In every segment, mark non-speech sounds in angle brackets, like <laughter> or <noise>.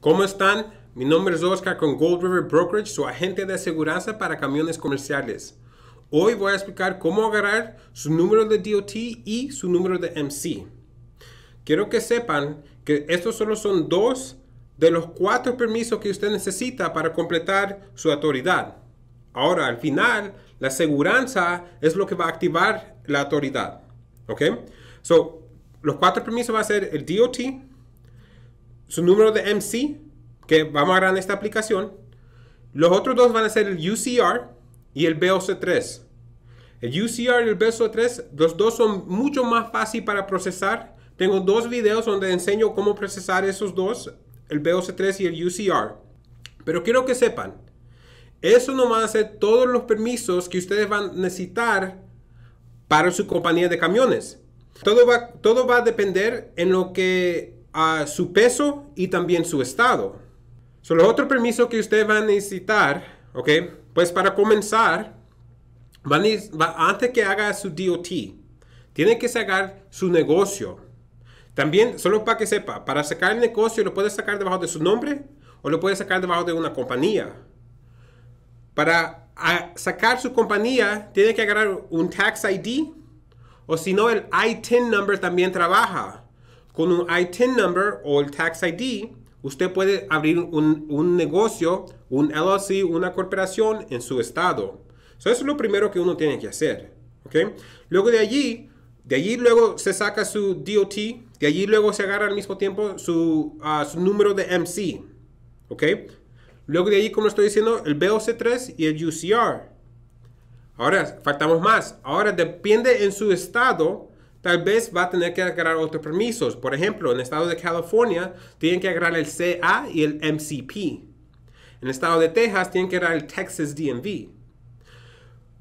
¿Cómo están? Mi nombre es Oscar con Gold River Brokerage, su agente de aseguranza para camiones comerciales. Hoy voy a explicar cómo agarrar su número de DOT y su número de MC. Quiero que sepan que estos solo son dos de los cuatro permisos que usted necesita para completar su autoridad. Ahora, al final, la aseguranza es lo que va a activar la autoridad. ¿Ok? So, los cuatro permisos va a ser el DOT, su número de MC, que vamos a agarrar en esta aplicación. Los otros dos van a ser el UCR y el BOC3. El UCR y el BOC3, los dos son mucho más fácil para procesar. Tengo dos videos donde enseño cómo procesar esos dos, el BOC3 y el UCR. Pero quiero que sepan, eso no va a ser todos los permisos que ustedes van a necesitar para su compañía de camiones. Todo va, todo va a depender en lo que a su peso y también su estado. Solo otro permiso que usted va a necesitar, ¿ok? Pues para comenzar, antes que haga su DOT, tiene que sacar su negocio. También, solo para que sepa, para sacar el negocio lo puede sacar debajo de su nombre o lo puede sacar debajo de una compañía. Para sacar su compañía, tiene que agarrar un tax ID o si no, el ITIN number también trabaja. Con un ITIN number o el tax ID, usted puede abrir un, negocio, un LLC, una corporación en su estado. eso es lo primero que uno tiene que hacer. Luego de allí, de allí luego se saca su DOT, de allí luego se agarra al mismo tiempo su, ah, número de MC. Luego de allí, como estoy diciendo, el BOC3 y el UCR. Ahora, faltamos más. Ahora depende en su estado Tal vez va a tener que agarrar otros permisos. Por ejemplo, en el estado de California tienen que agarrar el CA y el MCP. En el estado de Texas tienen que agarrar el Texas DMV.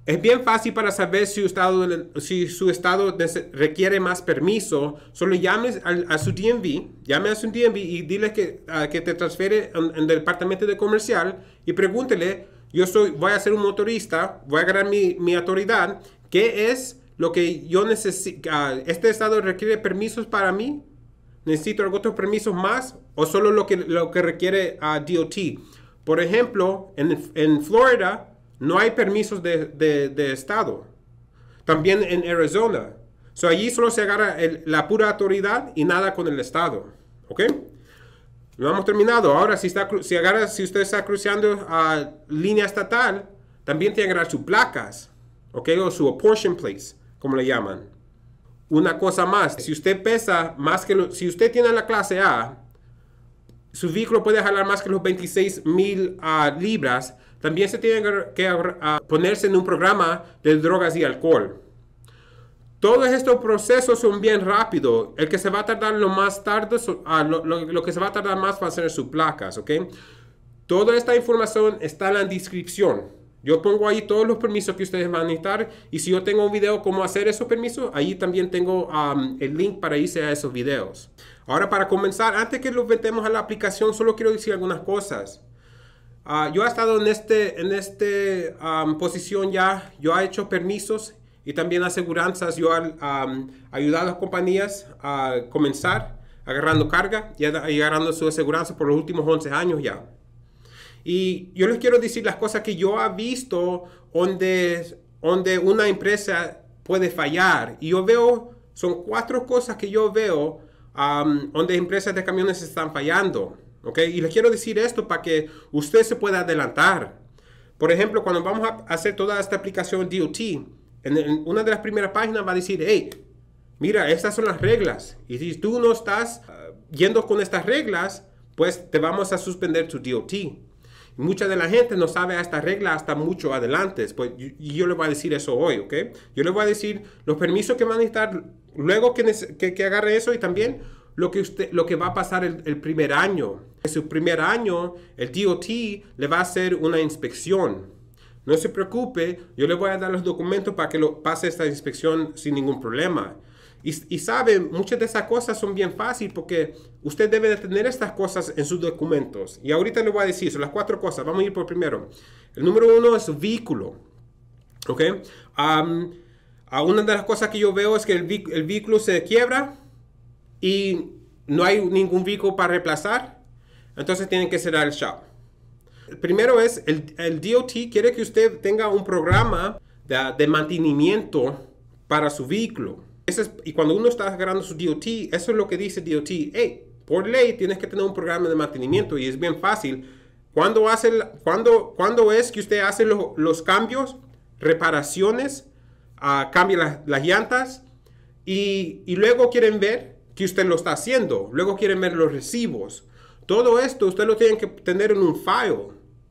Es bien fácil para saber si, estado, si su estado requiere más permiso. Solo llames a, su DMV, llame a su DMV y dile que, que te transfere en, el departamento de comercial y pregúntele, yo soy, voy a ser un motorista, voy a agarrar mi, mi autoridad, ¿qué es lo que yo necesito, ah, este estado requiere permisos para mí, necesito otros permisos más o solo lo que, lo que requiere a ah, DOT. Por ejemplo, en, en, Florida no hay permisos de, de, estado. También en Arizona. So, allí solo se agarra la pura autoridad y nada con el estado. ¿Ok? Lo hemos terminado. Ahora, si, está, si, agarra, si usted está cruzando a ah, línea estatal, también tiene que agarrar sus placas. ¿Ok? O su apportion place como le llaman. Una cosa más, si usted pesa más que si usted tiene la clase A, su vehículo puede jalar más que los 26 mil ah, libras, también se tiene que ah, ponerse en un programa de drogas y alcohol. Todos estos procesos son bien rápido El que se va a tardar lo más tarde, ah, lo, que se va a tardar más va a ser sus placas, ¿ok? Toda esta información está en la descripción. Yo pongo ahí todos los permisos que ustedes van a necesitar y si yo tengo un video cómo hacer esos permisos, ahí también tengo el link para irse a esos videos. Ahora para comenzar, antes que los metemos a la aplicación, solo quiero decir algunas cosas. Ah, yo he estado en este en este, posición ya, yo he hecho permisos y también aseguranzas, yo he ayudado a las compañías a comenzar agarrando carga y agarrando su aseguranza por los últimos 11 años ya. Y yo les quiero decir las cosas que yo he visto donde, donde una empresa puede fallar. Y yo veo, son cuatro cosas que yo veo donde empresas de camiones están fallando. ¿okay? Y les quiero decir esto para que usted se pueda adelantar. Por ejemplo, cuando vamos a hacer toda esta aplicación DOT, en, una de las primeras páginas va a decir, hey, mira, estas son las reglas. Y si tú no estás ah, yendo con estas reglas, pues te vamos a suspender tu DOT. Mucha de la gente no sabe esta regla hasta mucho adelante. Pues yo, le voy a decir eso hoy, ¿ok? Yo le voy a decir los permisos que van a necesitar luego que, que, agarre eso y también lo que, usted, lo que va a pasar el, primer año. En su primer año, el DOT le va a hacer una inspección. No se preocupe, yo le voy a dar los documentos para que lo, pase esta inspección sin ningún problema. Y, saben, muchas de esas cosas son bien fáciles porque usted debe de tener estas cosas en sus documentos. Y ahorita le voy a decir, son las cuatro cosas. Vamos a ir por primero. El número uno es vehículo. ¿Ok? una de las cosas que yo veo es que el, vehículo se quiebra y no hay ningún vehículo para reemplazar. Entonces tienen que cerrar el shop. El primero es, el, el, DOT quiere que usted tenga un programa de, de mantenimiento para su vehículo y cuando uno está agarrando su DOT, eso es lo que dice DOT. Hey, por ley tienes que tener un programa de mantenimiento y es bien fácil. ¿Cuándo, hace, cuando, cuando es que usted hace los cambios, reparaciones, ah, cambia las, llantas y, luego quieren ver que usted lo está haciendo? Luego quieren ver los recibos. Todo esto usted lo tiene que tener en un file.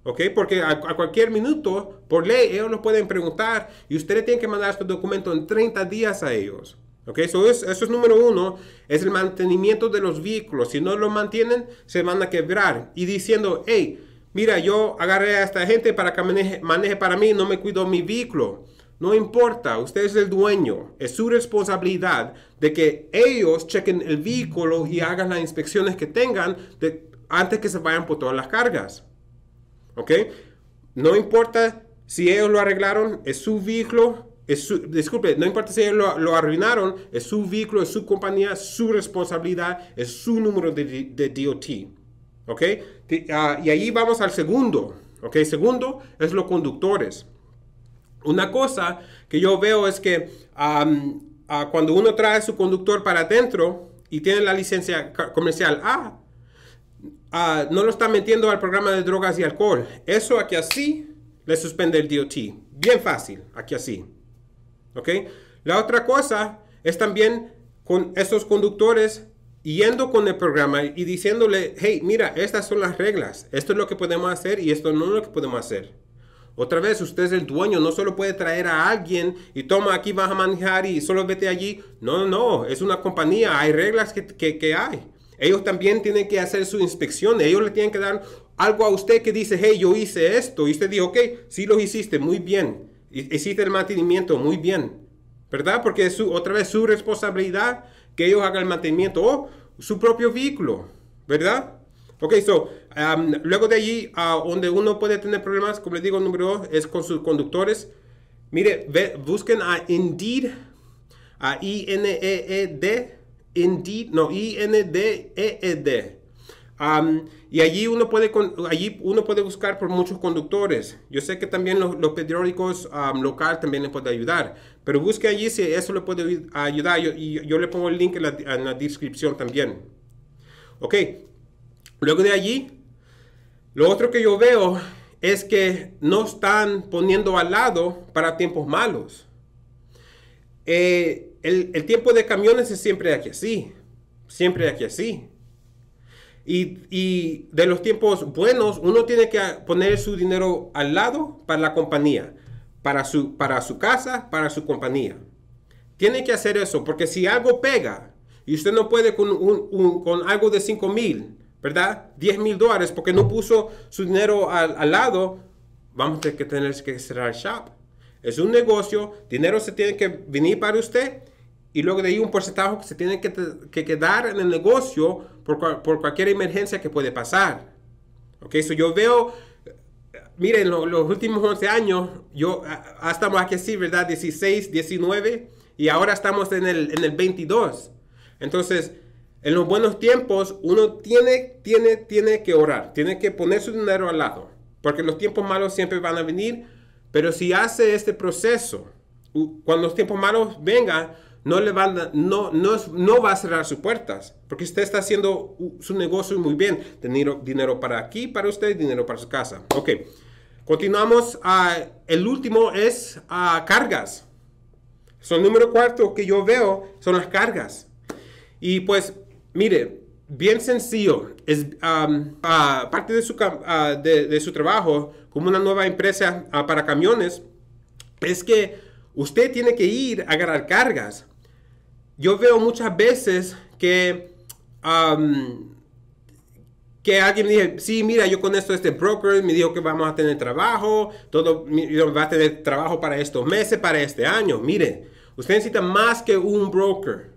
¿ok? Porque a, cualquier minuto, por ley, ellos lo pueden preguntar y ustedes tiene que mandar este documento en 30 días a ellos. Eso es, eso es número uno, es el mantenimiento de los vehículos. Si no lo mantienen, se van a quebrar. Y diciendo, hey, mira, yo agarré a esta gente para que maneje, maneje para mí, no me cuido mi vehículo. No importa, usted es el dueño, es su responsabilidad de que ellos chequen el vehículo y hagan las inspecciones que tengan antes que se vayan por todas las cargas. ¿Ok? No importa si ellos lo arreglaron, es su vehículo, disculpe, no importa si lo, arruinaron, es su vehículo, es su compañía, su responsabilidad, es su número de, DOT. ¿Ok? Ah, y ahí vamos al segundo. ¿Ok? Segundo es los conductores. Una cosa que yo veo es que ah, cuando uno trae su conductor para adentro y tiene la licencia comercial ah, no lo está metiendo al programa de drogas y alcohol. Eso aquí así le suspende el DOT. Bien fácil, aquí así. ¿Ok? La otra cosa es también con esos conductores yendo con el programa y diciéndole, hey, mira, estas son las reglas, esto es lo que podemos hacer y esto no es lo que podemos hacer. Otra vez, usted es el dueño, no solo puede traer a alguien y toma aquí, vas a manejar y solo vete allí. No, no, es una compañía, hay reglas que, hay. Ellos también tienen que hacer su inspección, ellos le tienen que dar algo a usted que dice, hey, yo hice esto. Y usted dijo, ok, sí lo hiciste, muy bien existe el mantenimiento muy bien, ¿verdad? Porque es otra vez su responsabilidad que ellos hagan el mantenimiento o su propio vehículo, ¿verdad? Ok, so, um, luego de allí, a donde uno puede tener problemas, como les digo, número dos, es con sus conductores. Mire, busquen a Indeed, a I-N-E-E-D, Indeed, no, I-N-D-E-E-D. e e d indeed no i n d e e y allí uno, puede allí uno puede buscar por muchos conductores. Yo sé que también los, periódicos local también les puede ayudar, pero busque allí si eso le puede ayudar. Yo, y yo le pongo el link en la, descripción también. Ok, luego de allí, lo otro que yo veo es que no están poniendo al lado para tiempos malos. Eh, el, el tiempo de camiones es siempre aquí así, siempre aquí así. Y, de los tiempos buenos, uno tiene que poner su dinero al lado para la compañía, para su, para su casa, para su compañía. Tiene que hacer eso, porque si algo pega y usted no puede con, con algo de 5 mil, ¿verdad? 10 mil dólares, porque no puso su dinero al, al lado, vamos a tener que tener que cerrar el shop. Es un negocio, dinero se tiene que venir para usted y luego de ahí un porcentaje que se tiene que, que quedar en el negocio por, por cualquier emergencia que puede pasar. Ok, eso yo veo, miren, los últimos 11 años, yo hasta estamos aquí así, ¿verdad? 16, 19, y ahora estamos en el, en el 22. Entonces, en los buenos tiempos, uno tiene, tiene, tiene que orar, tiene que poner su dinero al lado, porque los tiempos malos siempre van a venir, pero si hace este proceso, cuando los tiempos malos vengan, no, le van no, no, va a cerrar sus puertas, porque usted está haciendo su negocio muy bien. Tener dinero para aquí, para usted, dinero para su casa. Ok, continuamos. Ah, el último es ah, cargas. son el número cuarto que yo veo son las cargas. Y pues, mire, bien sencillo. Es ah, parte de su, de, de, su trabajo como una nueva empresa para camiones. Es que usted tiene que ir a agarrar cargas yo veo muchas veces que, que alguien me dice, sí, mira, yo con esto este broker me dijo que vamos a tener trabajo, todo va a tener trabajo para estos meses, para este año. Mire, usted necesita más que un broker.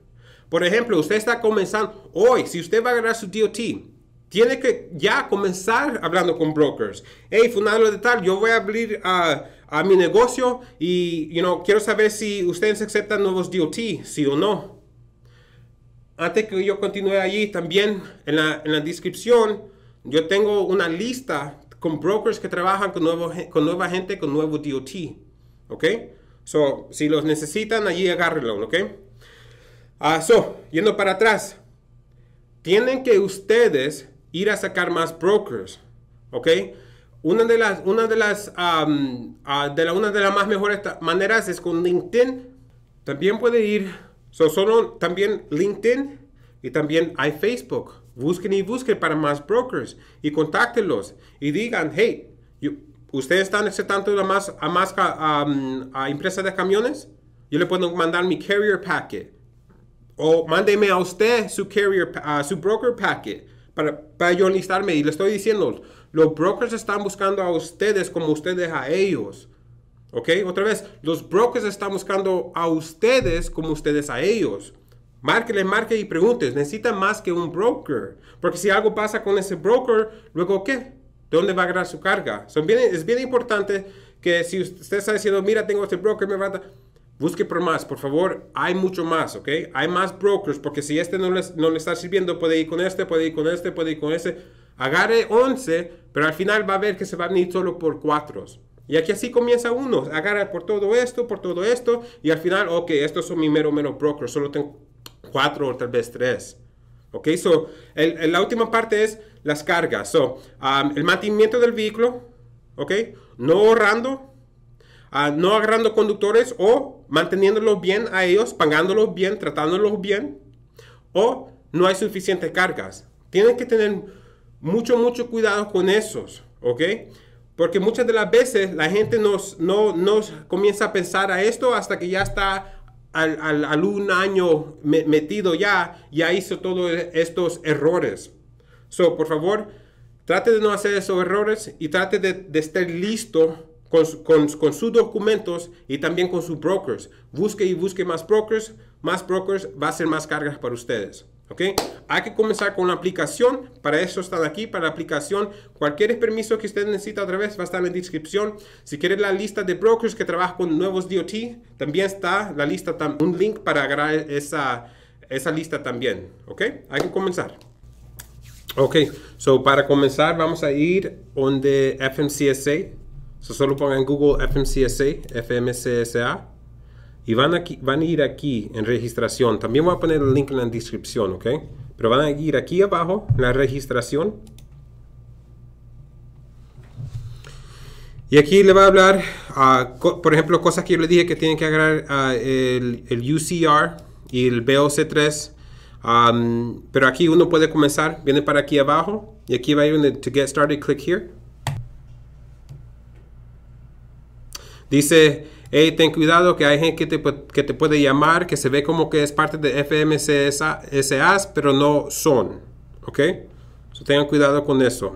Por ejemplo, usted está comenzando hoy, si usted va a agarrar su DOT, tiene que ya comenzar hablando con brokers. Hey, fulano de tal, yo voy a abrir a... Ah, a mi negocio y you know, quiero saber si ustedes aceptan nuevos DOT, sí o no. Antes que yo continúe allí, también en la, en la descripción, yo tengo una lista con brokers que trabajan con, nuevos con nueva gente, con nuevo DOT. ¿Ok? So, si los necesitan, allí agárrenlo. ¿Ok? Uh, so, yendo para atrás, tienen que ustedes ir a sacar más brokers. ¿Ok? Una de las, una de las, de la, una de las más mejores maneras es con LinkedIn. También puede ir, so, solo también LinkedIn y también hay Facebook. Busquen y busquen para más brokers y contáctenlos y digan, hey, ¿ustedes están aceptando la más, a más a empresas de camiones? Yo le puedo mandar mi carrier packet. O mándeme a usted su carrier, ah, su broker packet para, para yo listarme Y le estoy diciendo, los brokers están buscando a ustedes como ustedes a ellos. ¿Ok? Otra vez, los brokers están buscando a ustedes como ustedes a ellos. Márquenle, marque y preguntes. Necesitan más que un broker. Porque si algo pasa con ese broker, luego ¿qué? ¿De dónde va a agarrar su carga? es bien importante que si usted está diciendo, mira, tengo este broker, me falta... Busque por más, por favor. Hay mucho más, ¿ok? Hay más brokers, porque si este no le no les está sirviendo, puede ir con este, puede ir con este, puede ir con ese agarre 11, pero al final va a ver que se va a venir solo por 4. Y aquí así comienza uno, agarra por todo esto, por todo esto, y al final, ok, estos son mi mero, mero broker, solo tengo 4 o tal vez 3. Ok, so, el, la última parte es las cargas. So, um, el mantenimiento del vehículo, ok, no ahorrando, ah, no agarrando conductores o manteniéndolos bien a ellos, pagándolos bien, tratándolos bien, o no hay suficientes cargas. Tienen que tener mucho, mucho cuidado con esos, ¿ok? Porque muchas de las veces la gente nos, no, nos comienza a pensar a esto hasta que ya está al, al, un año metido ya, ya hizo todos estos errores. So, por favor, trate de no hacer esos errores y trate de, estar listo con, con, con, sus documentos y también con sus brokers. Busque y busque más brokers, más brokers va a ser más cargas para ustedes. ¿Ok? Hay que comenzar con la aplicación. Para eso están aquí, para la aplicación. Cualquier permiso que usted necesita otra vez va a estar en la descripción. Si quiere la lista de brokers que trabajan con nuevos DOT, también está la lista, un link para agarrar esa, esa lista también. ¿Ok? Hay que comenzar. Ok, so para comenzar vamos a ir donde FMCSA. So solo pongan Google FMCSA, FMCSA y van, van a ir aquí en registración. También voy a poner el link en la descripción, ¿ok? Pero van a ir aquí abajo en la registración. Y aquí le va a hablar, ah, por ejemplo, cosas que yo le dije que tienen que agarrar ah, el, UCR y el BOC3. pero aquí uno puede comenzar, viene para aquí abajo y aquí va a ir donde To Get Started, click here. Dice, ten cuidado que hay gente que te, puede llamar, que se ve como que es parte de SAS, pero no son, ¿ok? tengan cuidado con eso.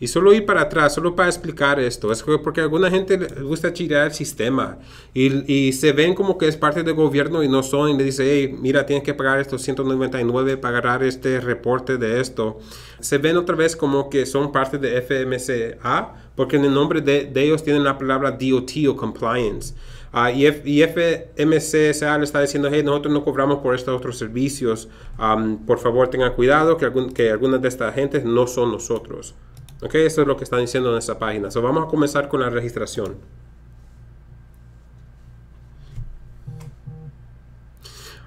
Y solo ir para atrás, solo para explicar esto, es porque alguna gente le gusta chillar el sistema y, y, se ven como que es parte del gobierno y no son, y le dice, hey, mira, tienes que pagar estos 199, para agarrar este reporte de esto. Se ven otra vez como que son parte de FMCA, porque en el nombre de, ellos tienen la palabra DOT o compliance. Ah, y, F, y, FMCSA le está diciendo, hey, nosotros no cobramos por estos otros servicios. por favor, tengan cuidado que, que algunas de estas agentes no son nosotros. Ok, eso es lo que están diciendo en esta página. vamos a comenzar con la registración.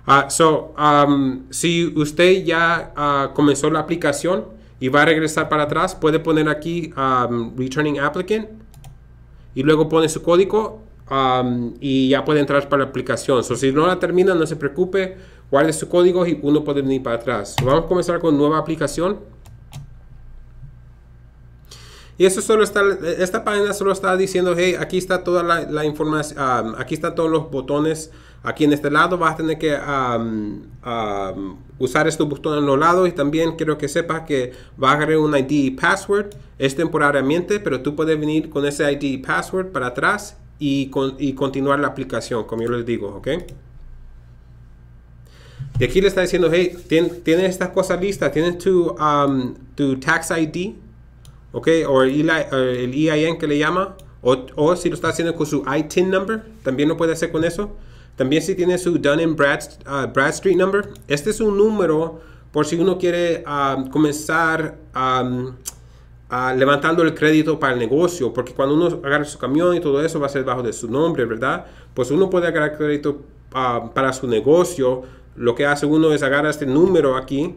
Ah, um, si usted ya ah, comenzó la aplicación y va a regresar para atrás, puede poner aquí um, Returning Applicant y luego pone su código um, y ya puede entrar para la aplicación. si no la termina, no se preocupe, guarde su código y uno puede venir para atrás. vamos a comenzar con nueva aplicación. Y eso solo está, esta página solo está diciendo, hey, aquí está toda la, información, aquí están todos los botones, aquí en este lado vas a tener que usar este botón en los lados y también quiero que sepas que va a agarrar un ID y password, es temporariamente, pero tú puedes venir con ese ID y password para atrás y, continuar la aplicación, como yo les digo, ¿ok? Y aquí le está diciendo, hey, tienes estas cosas listas, tienes tu, tu tax ID, ¿ok? O el, EIN e que le llama, o, si lo está haciendo con su ITIN number, también lo puede hacer con eso. También si tiene su Dun ah, Bradstreet number, este es un número por si uno quiere ah, comenzar ah, levantando el crédito para el negocio, porque cuando uno agarra su camión y todo eso va a ser bajo de su nombre, ¿verdad? Pues uno puede agarrar crédito para su negocio. Lo que hace uno es agarrar este número aquí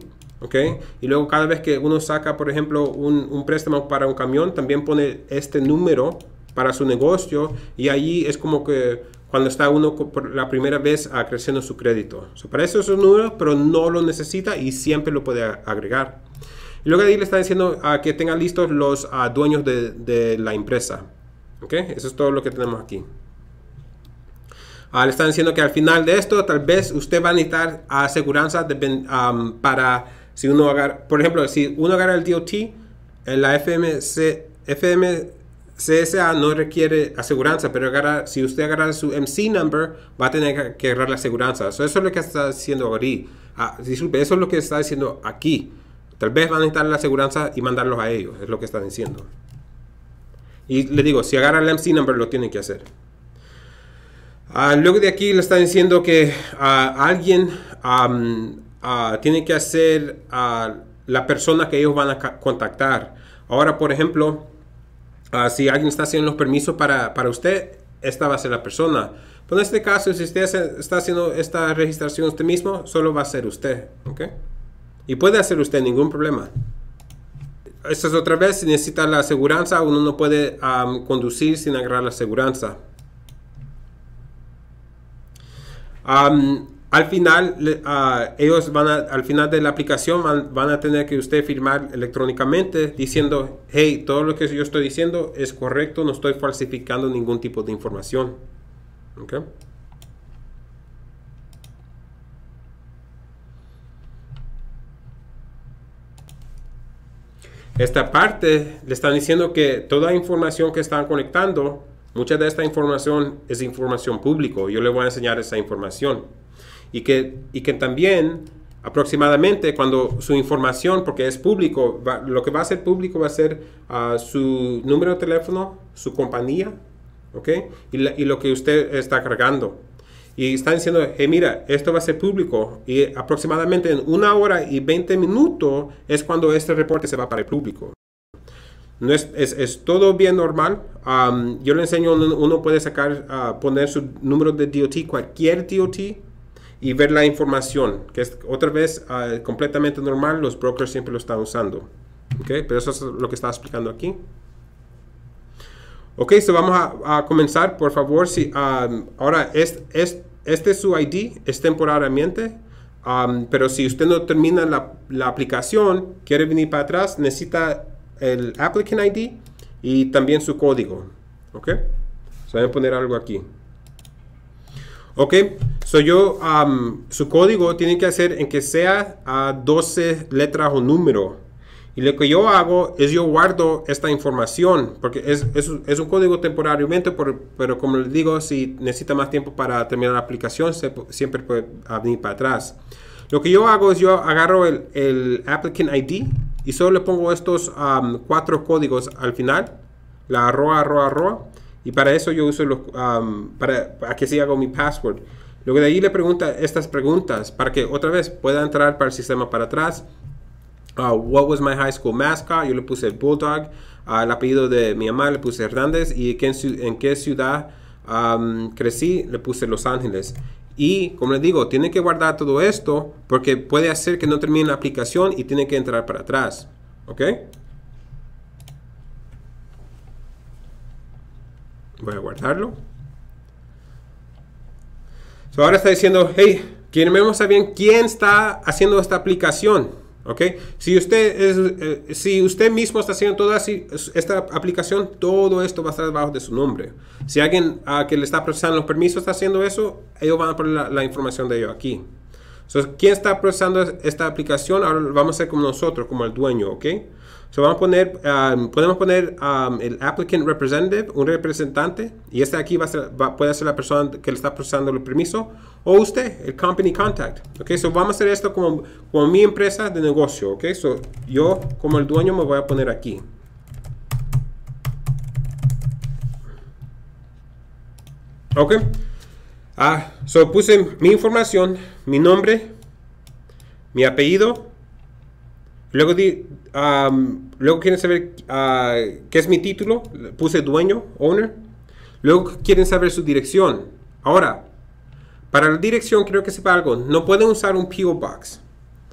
y luego cada vez que uno saca, por ejemplo, un, préstamo para un camión, también pone este número para su negocio y ahí es como que cuando está uno por la primera vez creciendo su crédito. para eso es un número, pero no lo necesita y siempre lo puede agregar. Y luego ahí le está diciendo que tengan listos los ah, dueños de, la empresa. ¿Ok? Eso es todo lo que tenemos aquí. Ah, le están diciendo que al final de esto, tal vez usted va a necesitar aseguranza de, para si uno agarra, por ejemplo, si uno agarra el DOT, la FMC, FM, no requiere aseguranza, pero agarra, si usted agarra su MC number, va a tener que agarrar la aseguranza. eso es lo que está diciendo ahorita. Ah, disculpe, eso es lo que está diciendo aquí. Tal vez van a necesitar la aseguranza y mandarlos a ellos, es lo que están diciendo. Y le digo, si agarra el MC number, lo tienen que hacer. Ah, luego de aquí le están diciendo que ah, alguien tiene que hacer la persona que ellos van a contactar. Ahora, por ejemplo, si alguien está haciendo los permisos para, usted, esta va a ser la persona. Pero en este caso, si usted está haciendo esta registración usted mismo, solo va a ser usted. Y puede hacer usted, ningún problema. Esta es otra vez, si necesita la aseguranza, uno no puede conducir sin agarrar la aseguranza. Al final, ah, ellos van al final de la aplicación van, a tener que usted firmar electrónicamente diciendo, hey, todo lo que yo estoy diciendo es correcto, no estoy falsificando ningún tipo de información. Esta parte le están diciendo que toda información que están conectando, mucha de esta información es información pública. Yo le voy a enseñar esa información y que, y que también aproximadamente cuando su información, porque es público, lo que va a ser público va a ser ah, su número de teléfono, su compañía, ¿ok? Y, y, lo que usted está cargando. Y están diciendo, eh, mira, esto va a ser público y aproximadamente en una hora y 20 minutos es cuando este reporte se va para el público. No es, es, es, todo bien normal. yo le enseño, uno, puede sacar, ah, poner su número de DOT, cualquier DOT, y ver la información, que es otra vez ah, completamente normal, los brokers siempre lo están usando. Okay, pero eso es lo que estaba explicando aquí. Ok, so vamos a, comenzar, por favor. Si, um, ahora, es, es, este es su ID, es temporariamente, um, pero si usted no termina la, la, aplicación, quiere venir para atrás, necesita el applicant ID y también su código. Ok, Se voy a poner algo aquí. Ok, so yo, um, su código tiene que hacer en que sea a 12 letras o número. Y lo que yo hago es yo guardo esta información, porque es, es, un código temporariamente, por, pero como les digo, si necesita más tiempo para terminar la aplicación, se, siempre puede venir para atrás. Lo que yo hago es yo agarro el, el applicant ID y solo le pongo estos um, cuatro códigos al final, la arroba, arroba, arroba y para eso yo uso los, para, que siga hago mi password. Luego de ahí le pregunta estas preguntas para que otra vez pueda entrar para el sistema para atrás. Ah, what was my high school mascot? Yo le puse Bulldog. Uh, el apellido de mi mamá le puse Hernández. ¿Y en qué, ciudad crecí? Le puse Los Ángeles. Y como les digo, tiene que guardar todo esto porque puede hacer que no termine la aplicación y tiene que entrar para atrás. ¿Ok? Voy a guardarlo. ahora está diciendo, hey, queremos saber quién está haciendo esta aplicación. Okay. Si usted, es, eh, si usted mismo está haciendo toda esta aplicación, todo esto va a estar debajo de su nombre. Si alguien que le está procesando los permisos está haciendo eso, ellos van a poner la, información de ellos aquí. Entonces, ¿quién está procesando esta aplicación? Ahora vamos a ser como nosotros, como el dueño, ¿ok? So vamos a poner, um, podemos poner um, el applicant representative, un representante, y este aquí va a ser, puede ser la persona que le está procesando el permiso, o usted, el company contact. Ok, so vamos a hacer esto como, mi empresa de negocio. Ok, so yo como el dueño me voy a poner aquí. Ok, ah, so puse mi información, mi nombre, mi apellido, Luego, luego quieren saber ah, qué es mi título. Puse dueño, owner. Luego quieren saber su dirección. Ahora, para la dirección creo que sepa algo. No pueden usar un PO Box.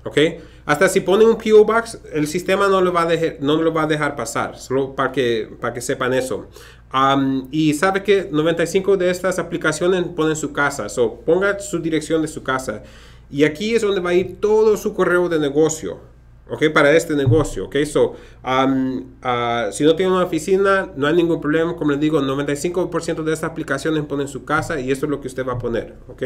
¿Ok? Hasta si ponen un PO Box, el sistema no lo va a dejar, no lo va a dejar pasar. Solo para que, para que sepan eso. y sabe que 95 de estas aplicaciones ponen su casa. So, ponga su dirección de su casa. Y aquí es donde va a ir todo su correo de negocio. Ok, para este negocio. Ok, so, um, uh, si no tiene una oficina, no hay ningún problema. Como les digo, 95% de estas aplicaciones ponen su casa y eso es lo que usted va a poner. Ok,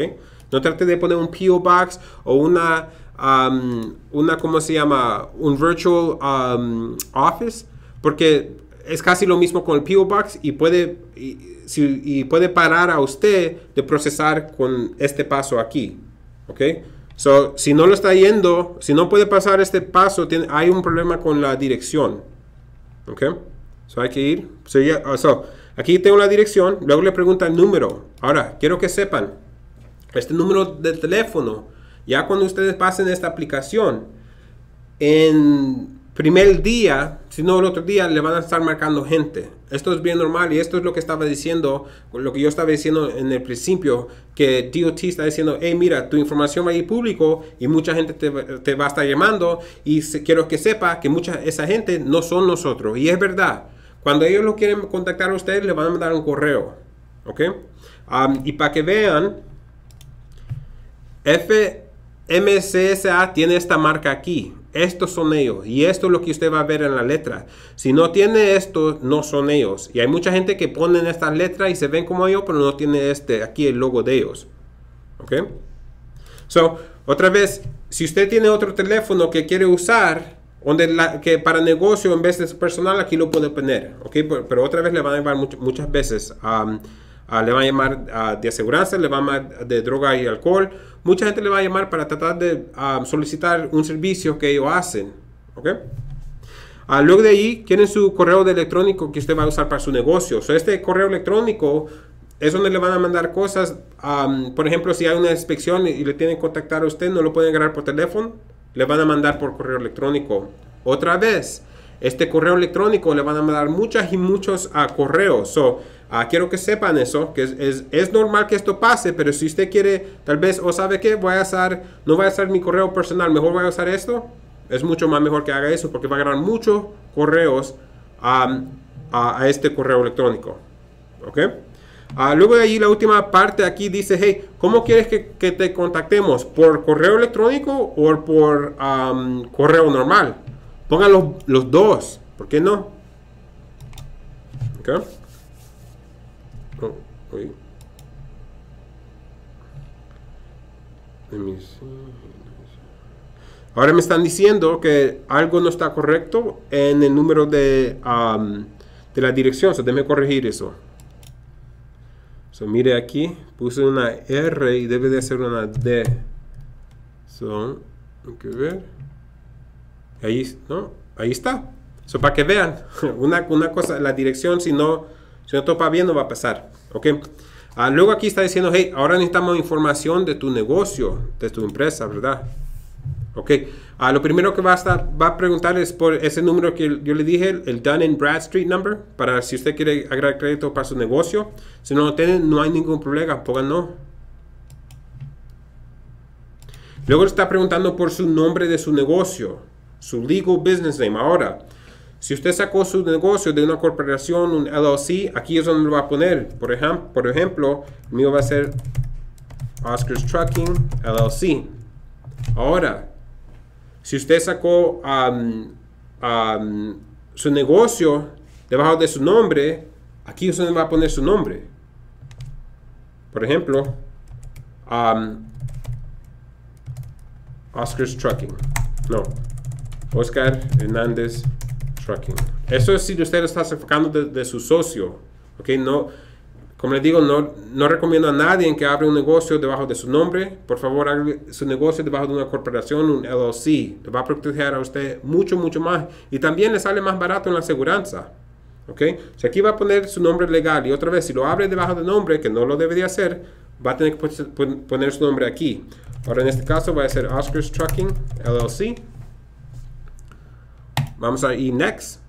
No trate de poner un PO Box o una, um, una ¿cómo se llama? Un virtual um, office, porque es casi lo mismo con el PO Box y puede, y, si, y puede parar a usted de procesar con este paso aquí. ok. So, si no lo está yendo, si no puede pasar este paso, tiene, hay un problema con la dirección. ¿Ok? So, hay que ir. Ah, aquí tengo la dirección, luego le pregunta el número. Ahora, quiero que sepan, este número de teléfono, ya cuando ustedes pasen esta aplicación, en primer día si no, el otro día le van a estar marcando gente. Esto es bien normal y esto es lo que estaba diciendo, lo que yo estaba diciendo en el principio, que DOT está diciendo, hey, mira, tu información va a ir público y mucha gente te, va a estar llamando y quiero que sepa que mucha esa gente no son nosotros. Y es verdad, cuando ellos lo quieren contactar a ustedes, le van a mandar un correo. ¿Ok? Um, y para que vean, FMCSA tiene esta marca aquí. Estos son ellos. Y esto es lo que usted va a ver en la letra. Si no tiene esto, no son ellos. Y hay mucha gente que ponen estas letras y se ven como ellos, pero no tiene este aquí el logo de ellos. ¿Ok? So, otra vez, si usted tiene otro teléfono que quiere usar, donde la, que para negocio en vez de personal, aquí lo puede poner. ¿Ok? Pero, otra vez le van a llevar muchas veces. a um, Ah, le van a llamar ah, de aseguranza, le va a llamar de droga y alcohol. Mucha gente le va a llamar para tratar de ah, solicitar un servicio que ellos hacen. ¿okay? luego de ahí, tienen su correo electrónico que usted va a usar para su negocio. So, este correo electrónico es donde le van a mandar cosas. por ejemplo, si hay una inspección y le tienen que contactar a usted, no lo pueden agarrar por teléfono, le van a mandar por correo electrónico. Otra vez, este correo electrónico le van a mandar muchas y muchos correos. So, Ah, quiero que sepan eso, que es, normal que esto pase, pero si usted quiere, tal vez, o oh, sabe qué, voy a usar, no voy a usar mi correo personal, mejor voy a usar esto, es mucho más mejor que haga eso porque va a ganar muchos correos a, este correo electrónico. ¿Ok? Ah, luego de ahí la última parte aquí dice, hey, ¿cómo quieres que, te contactemos? ¿Por correo electrónico o por correo normal? Pongan los, los, dos, ¿por qué no? ¿Ok? Ahora me están diciendo que algo no está correcto en el número de, la dirección. So, déjeme corregir eso. So, mire aquí, puse una R y debe de ser una D. So, hay que ver. Ahí, ¿no? Ahí está. So, para que vean, <laughs> una, una cosa, la dirección, si no si no topa bien, no va a pasar. ¿Ok? Ah, luego aquí está diciendo, hey, ahora necesitamos información de tu negocio, de tu empresa, ¿verdad? Ok. Ah, lo primero que va a, estar, va a preguntar es por ese número que yo le dije, el Dun and Bradstreet number, para si usted quiere agregar crédito para su negocio. Si no lo tiene, no hay ningún problema, no Luego está preguntando por su nombre de su negocio, su legal business name. Ahora, si usted sacó su negocio de una corporación, un LLC, aquí es donde lo va a poner. Por, ejemplo, por ejemplo, mío va a ser Oscars Trucking LLC. Ahora, si usted sacó su negocio debajo de su nombre, aquí es donde va a poner su nombre. Por ejemplo, Oscars Trucking. No, Oscar Hernández eso es si usted está sacando de, su socio. Okay, no, como les digo, no, no recomiendo a nadie que abra un negocio debajo de su nombre. Por favor, haga su negocio debajo de una corporación, un LLC. Le va a proteger a usted mucho, mucho más. Y también le sale más barato en la seguridad. okay, Si aquí va a poner su nombre legal y otra vez, si lo abre debajo de nombre, que no lo debería hacer, va a tener que poner su nombre aquí. Ahora en este caso va a ser Oscars Trucking LLC. Vamos a ir next.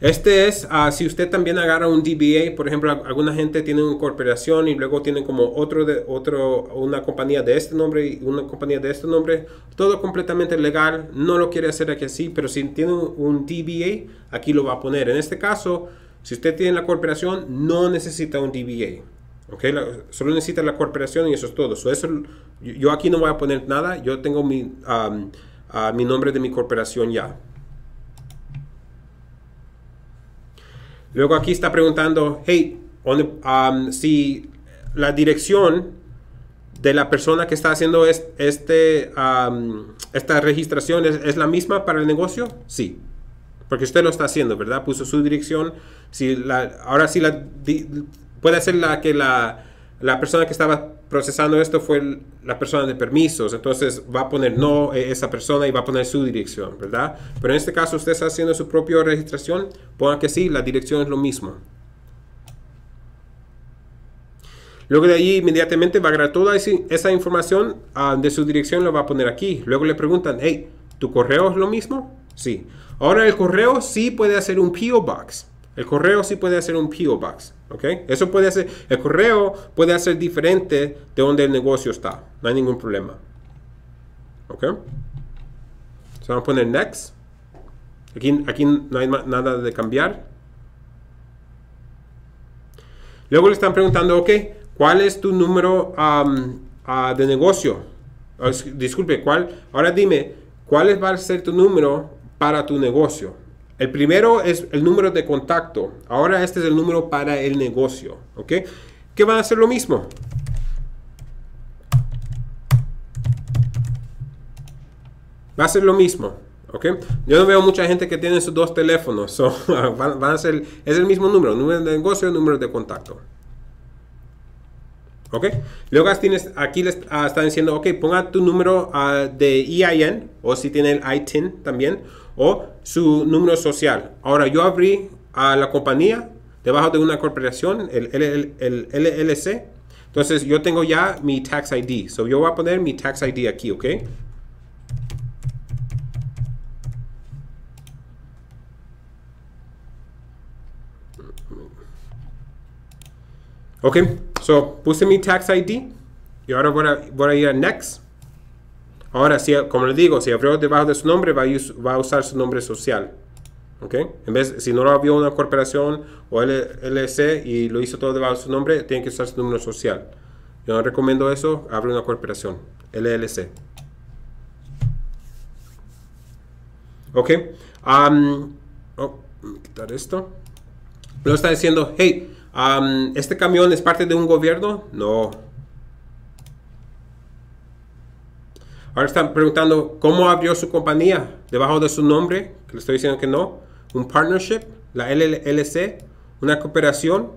Este es ah, si usted también agarra un DBA, por ejemplo, alguna gente tiene una corporación y luego tiene como otro de otro una compañía de este nombre y una compañía de este nombre, todo completamente legal, no lo quiere hacer aquí así, pero si tiene un DBA, aquí lo va a poner. En este caso, si usted tiene la corporación, no necesita un DBA. ok solo necesita la corporación y eso es todo. eso, yo, aquí no voy a poner nada. Yo tengo mi mi nombre de mi corporación ya. Luego aquí está preguntando, hey, um, si la dirección de la persona que está haciendo es, este, um, esta registración es, la misma para el negocio? Sí, porque usted lo está haciendo, ¿verdad? Puso su dirección. Si la, ahora sí la, puede ser la que la la persona que estaba procesando esto fue la persona de permisos, entonces va a poner no eh, esa persona y va a poner su dirección, ¿verdad? Pero en este caso usted está haciendo su propia registración, pongan que sí, la dirección es lo mismo. Luego de allí inmediatamente va a agarrar toda esa información ah, de su dirección, lo va a poner aquí. Luego le preguntan, hey, ¿tu correo es lo mismo? Sí. Ahora el correo sí puede hacer un PO Box. El correo sí puede hacer un PO Box, ¿ok? Eso puede hacer, el correo puede hacer diferente de donde el negocio está, no hay ningún problema, ¿ok? va a poner next. Aquí, aquí no hay nada de cambiar. Luego le están preguntando, ok, ¿cuál es tu número de negocio? Ah, disculpe, ¿cuál? Ahora dime, ¿cuál va a ser tu número para tu negocio? El primero es el número de contacto. Ahora este es el número para el negocio. ¿Ok? ¿Qué va a hacer lo mismo. Va a ser lo mismo. ¿Ok? Yo no veo mucha gente que tiene sus dos teléfonos. <laughs> van, a ser, es el mismo número. Número de negocio, número de contacto. ¿Ok? Luego aquí les ah, están diciendo, ok, ponga tu número ah, de EIN o si tiene el ITIN también o su número social. Ahora yo abrí a la compañía debajo de una corporación, el, LLC. Entonces yo tengo ya mi tax ID. So yo voy a poner mi tax ID aquí, ¿ok? Ok, so puse mi tax ID y ahora voy a ir a next. Ahora, como les digo, si abrió debajo de su nombre, va a, va a usar su nombre social. ¿Ok? En vez, si no lo abrió una corporación o LLC y lo hizo todo debajo de su nombre, tiene que usar su número social. Yo no recomiendo eso, abre una corporación, LLC. ¿Ok? Um, quitar esto. Lo está diciendo, hey, ¿este camión es parte de un gobierno? No. Ahora están preguntando cómo abrió su compañía debajo de su nombre, que le estoy diciendo que no. Un partnership, la LLC, una cooperación,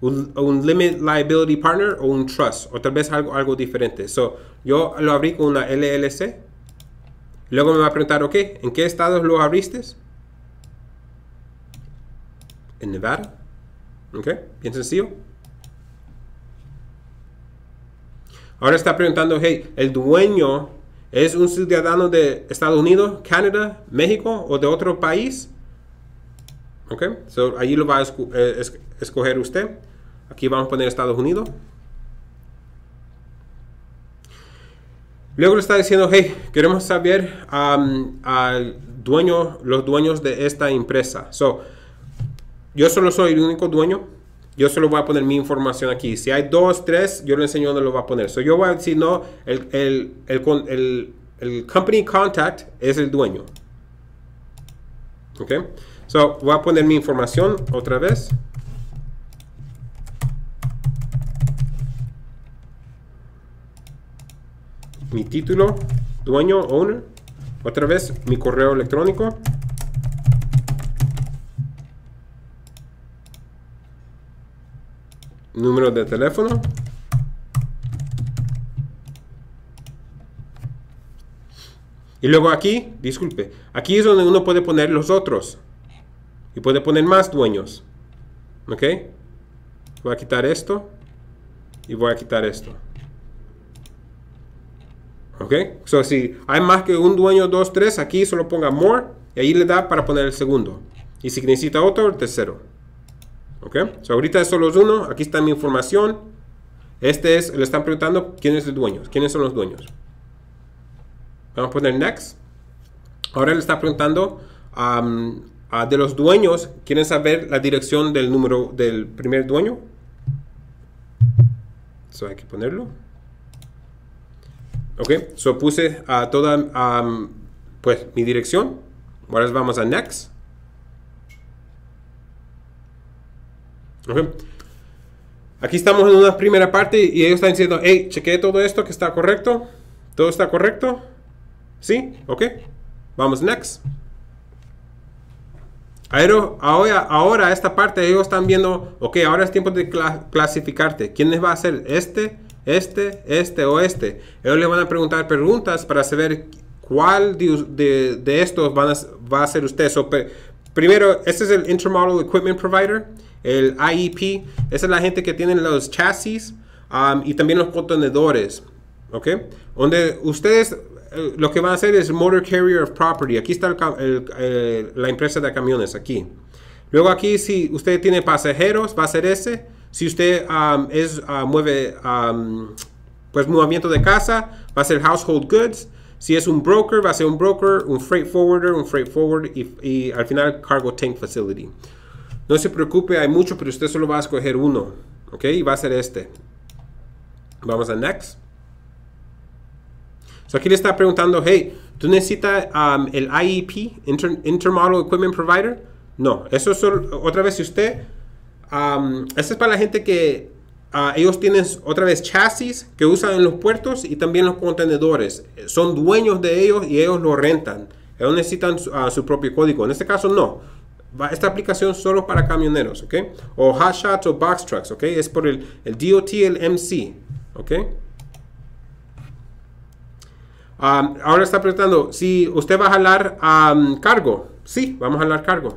un, limit liability partner o un trust, o tal vez algo, algo diferente. So, yo lo abrí con una LLC. Luego me va a preguntar, ok, ¿en qué estados lo abriste? En Nevada. Ok, bien sencillo. Ahora está preguntando, hey, el dueño ¿Es un ciudadano de Estados Unidos, Canadá, México o de otro país? Ok, so, lo va a eh, escoger usted. Aquí vamos a poner Estados Unidos. Luego le está diciendo, hey, queremos saber um, al dueño, los dueños de esta empresa. So, yo solo soy el único dueño yo solo voy a poner mi información aquí. Si hay dos, tres, yo le enseño dónde lo va a poner. So yo voy a decir, no, el, el, company contact es el dueño. Ok. So voy a poner mi información otra vez. Mi título, dueño, owner. Otra vez mi correo electrónico. número de teléfono. Y luego aquí, disculpe, aquí es donde uno puede poner los otros. Y puede poner más dueños. ¿Ok? Voy a quitar esto. Y voy a quitar esto. ¿Ok? So, si hay más que un dueño, dos, tres, aquí solo ponga more. Y ahí le da para poner el segundo. Y si necesita otro, el tercero. Okay, ahorita es solo uno. Aquí está mi información. Este es, le están preguntando quién es el dueño. ¿Quiénes son los dueños? Vamos a poner next. Ahora le está preguntando de los dueños. ¿Quieren saber la dirección del número del primer dueño? So, hay que ponerlo. Ok, so puse a toda pues mi dirección. Ahora vamos a next. Aquí estamos en una primera parte y ellos están diciendo, hey, chequeé todo esto que está correcto. ¿Todo está correcto? ¿Sí? Ok. Vamos, next. Ahora, ahora esta parte ellos están viendo, ok, ahora es tiempo de clasificarte. ¿Quién les va a ser ¿Este? ¿Este? ¿Este o este? Ellos le van a preguntar preguntas para saber cuál de, estos van va a ser usted. primero, este es el Intermodal Equipment Provider. El IEP, esa es la gente que tiene los chasis um, y también los contenedores. ¿Ok? Donde ustedes eh, lo que van a hacer es Motor Carrier of Property. Aquí está eh, la empresa de camiones, aquí. Luego aquí, si usted tiene pasajeros, va a ser ese. Si usted um, es, ah, mueve um, pues movimiento de casa, va a ser Household Goods. Si es un broker, va a ser un broker, un freight forwarder, un freight forward y al final cargo tank facility. No se preocupe, hay mucho, pero usted solo va a escoger uno. ¿Ok? Y va a ser este. Vamos a Next. aquí le está preguntando, hey, ¿tú necesitas um, el IEP, intermodal Equipment Provider? No, eso es otra vez si usted... Um, esto es para la gente que ah, ellos tienen otra vez chasis que usan en los puertos y también los contenedores. Son dueños de ellos y ellos lo rentan. Ellos necesitan su ah, propio código. En este caso no esta aplicación solo para camioneros, ¿ok? O Hashat o Box Trucks, ¿ok? Es por el, el DOT, el MC, ¿ok? ahora está preguntando si usted va a jalar cargo. Sí, vamos a jalar cargo.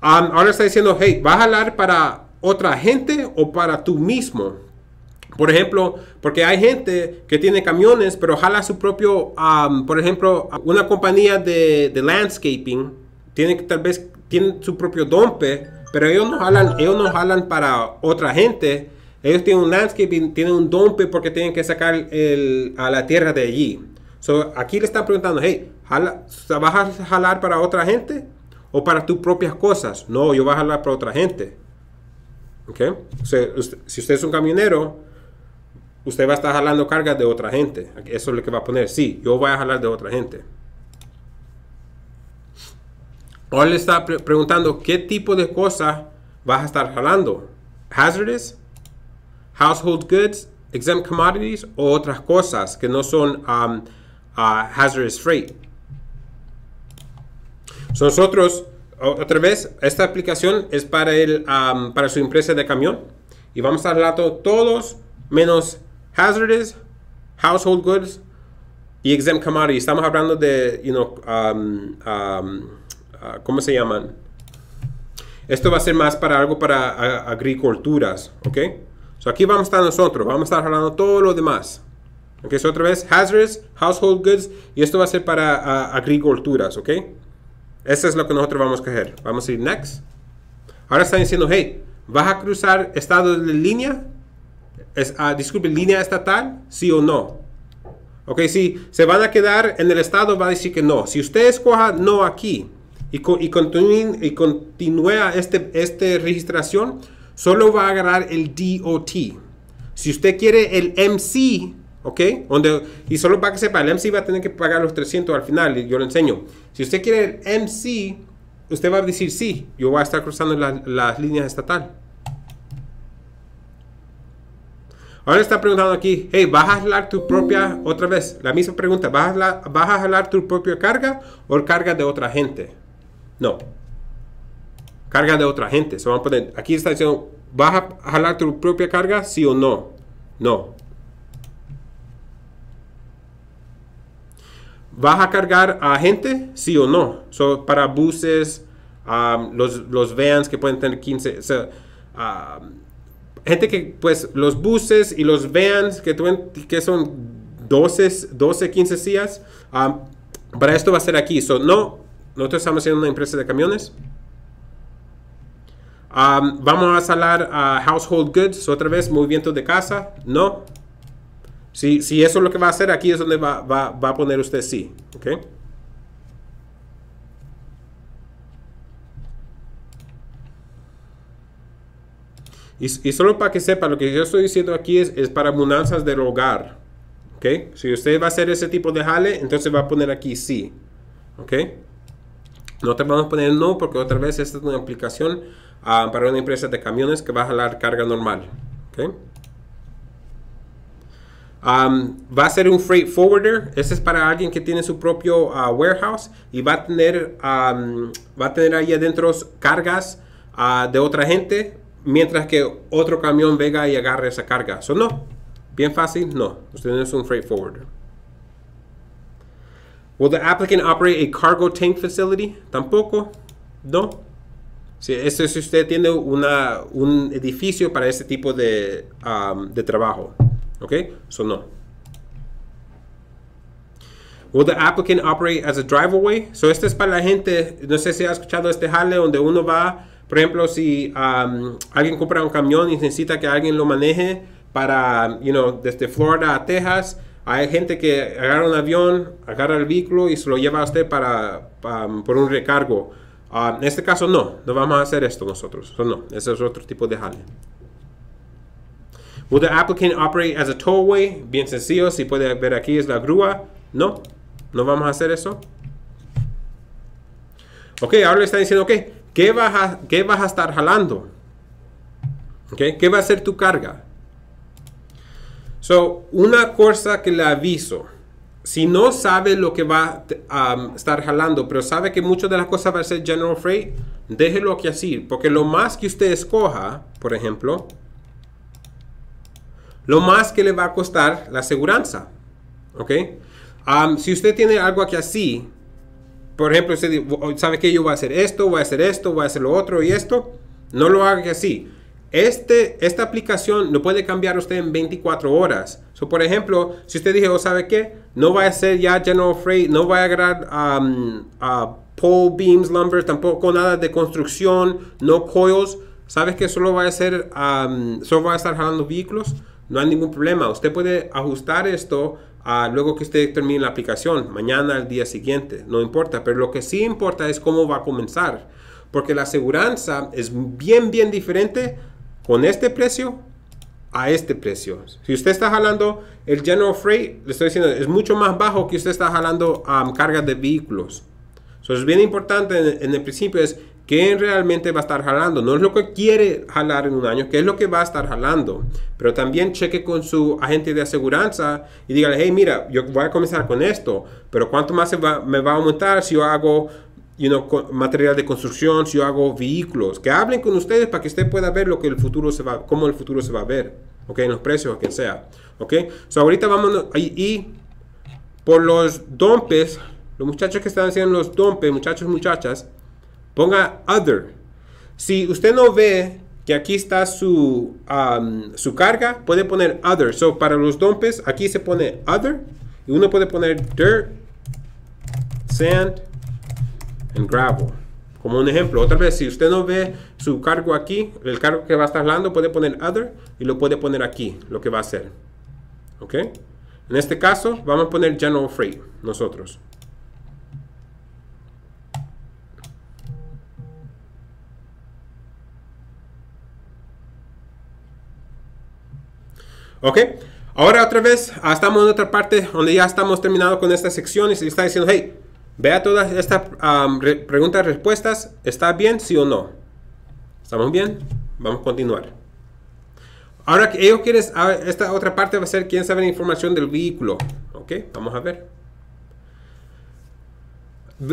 ahora está diciendo, hey, ¿va a jalar para otra gente o para tú mismo? Por ejemplo, porque hay gente que tiene camiones, pero jala su propio, por ejemplo, una compañía de, landscaping, tiene tal vez tiene su propio dompe, pero ellos no jalan, ellos no jalan para otra gente. Ellos tienen un landscaping, tienen un dompe porque tienen que sacar el, a la tierra de allí. aquí le están preguntando, hey, jala, ¿vas a jalar para otra gente o para tus propias cosas? No, yo voy a jalar para otra gente. si usted es un camionero, usted va a estar jalando cargas de otra gente. Eso es lo que va a poner. Sí, yo voy a jalar de otra gente. Ahora le está preguntando qué tipo de cosas vas a estar jalando. Hazardous, household goods, exempt commodities o otras cosas que no son um, uh, hazardous freight. nosotros, otra vez, esta aplicación es para, el, um, para su empresa de camión y vamos a hablar todos menos hazardous, household goods y exempt commodities. Estamos hablando de, you um, um, uh, ¿cómo se llaman? Esto va a ser más para algo para agriculturas, ¿ok? So aquí vamos a estar nosotros, vamos a estar hablando todo lo demás. Ok, so otra vez, hazardous, household goods, y esto va a ser para agriculturas, ¿ok? Eso es lo que nosotros vamos a coger. Vamos a ir next. Ahora están diciendo, hey, vas a cruzar estado de línea es, ah, disculpe, línea estatal, sí o no. Ok, si se van a quedar en el estado, va a decir que no. Si usted escoja no aquí y, y, continúe, y continúa esta este registración, solo va a agarrar el DOT. Si usted quiere el MC, ¿ok? Donde, y solo para que sepa, el MC va a tener que pagar los 300 al final, y yo lo enseño. Si usted quiere el MC, usted va a decir sí, yo voy a estar cruzando la, las líneas estatal. Ahora está preguntando aquí, hey, ¿vas a jalar tu propia, otra vez, la misma pregunta, ¿vas a, jalar, a jalar tu propia carga o carga de otra gente? No. Carga de otra gente. se a poner, aquí está diciendo, ¿vas a jalar tu propia carga? Sí o no. No. ¿Vas a cargar a gente? Sí o no. So, para buses, um, los, los vans que pueden tener 15 gente que pues los buses y los vans que, que son 12, 12, 15 días, para esto va a ser aquí. So, no, nosotros estamos en una empresa de camiones. vamos a hablar a household goods, otra vez, movimiento de casa, no. Si, eso es lo que va a hacer, aquí es donde va, a poner usted sí. Okay. Y, solo para que sepa, lo que yo estoy diciendo aquí es, es para mudanzas del hogar. ¿Ok? Si usted va a hacer ese tipo de jale, entonces va a poner aquí sí. ¿Ok? No te vamos a poner no porque otra vez esta es una aplicación ah, para una empresa de camiones que va a jalar carga normal. va a ser un freight forwarder. Este es para alguien que tiene su propio ah, warehouse y va a tener, va a tener ahí adentro cargas ah, de otra gente mientras que otro camión venga y agarre esa carga. Eso no. Bien fácil, no. Usted no es un freight forwarder. Will the applicant operate a cargo tank facility? Tampoco. No. Si, si usted tiene una, un edificio para ese tipo de, um, de trabajo. ¿Ok? Eso no. Will the applicant operate as a driveway? So, este es para la gente, no sé si ha escuchado este jale donde uno va por ejemplo, si um, alguien compra un camión y necesita que alguien lo maneje para, you know, desde Florida a Texas, hay gente que agarra un avión, agarra el vehículo y se lo lleva a usted para, um, por un recargo. Um, en este caso no, no vamos a hacer esto nosotros. Eso no, ese es otro tipo de jale. Would the applicant operate as a tollway? Bien sencillo, si puede ver aquí es la grúa. No, no vamos a hacer eso. Ok, ahora le está diciendo, ok, ¿Qué vas a, vas a estar jalando? ¿Okay? ¿Qué va a ser tu carga? So, una cosa que le aviso, si no sabe lo que va a estar jalando, pero sabe que muchas de las cosas va a ser general freight, déjelo aquí así, porque lo más que usted escoja, por ejemplo, lo más que le va a costar la seguridad, ¿Ok? si usted tiene algo aquí así, por ejemplo, usted oh, ¿sabe que Yo voy a hacer esto, voy a hacer esto, voy a hacer lo otro y esto. No lo haga así. Este, esta aplicación no puede cambiar usted en 24 horas. por ejemplo, si usted dice, oh, ¿sabe qué? No va a ser ya General Freight, no va a agarrar um, a pole beams, lumber, tampoco nada de construcción, no coils. ¿Sabes que solo va a ser, um, solo va a estar jalando vehículos? No hay ningún problema. Usted puede ajustar esto Ah, luego que usted termine la aplicación, mañana, al día siguiente, no importa, pero lo que sí importa es cómo va a comenzar, porque la aseguranza es bien, bien diferente con este precio a este precio. Si usted está jalando el General Freight, le estoy diciendo, es mucho más bajo que usted está jalando a cargas de vehículos. eso es bien importante en, en, el principio es ¿Quién realmente va a estar jalando? No es lo que quiere jalar en un año, ¿qué es lo que va a estar jalando? Pero también cheque con su agente de aseguranza y dígale, hey, mira, yo voy a comenzar con esto, pero ¿cuánto más se me va a aumentar si yo hago you material de construcción, si yo hago vehículos? Que hablen con ustedes para que usted pueda ver lo que el futuro se va, cómo el futuro se va a ver, ¿ok? En los precios o quien sea, ¿ok? ahorita vamos, y, y por los dompes, los muchachos que están haciendo los dompes, muchachos, muchachas, Ponga other. Si usted no ve que aquí está su, su carga, puede poner other. So, para los dumpes, aquí se pone other. Y uno puede poner dirt, sand, and gravel. Como un ejemplo, otra vez, si usted no ve su cargo aquí, el cargo que va a estar hablando, puede poner other y lo puede poner aquí, lo que va a hacer. ¿Ok? En este caso, vamos a poner general freight, nosotros. ¿Ok? Ahora otra vez, ah, estamos en otra parte donde ya estamos terminados con esta sección y se está diciendo, hey, vea todas estas preguntas, respuestas, ¿está bien, sí o no? ¿Estamos bien? Vamos a continuar. Ahora que ellos quieren, esta otra parte va a ser, quién sabe la información del vehículo. ¿Ok? Vamos a ver.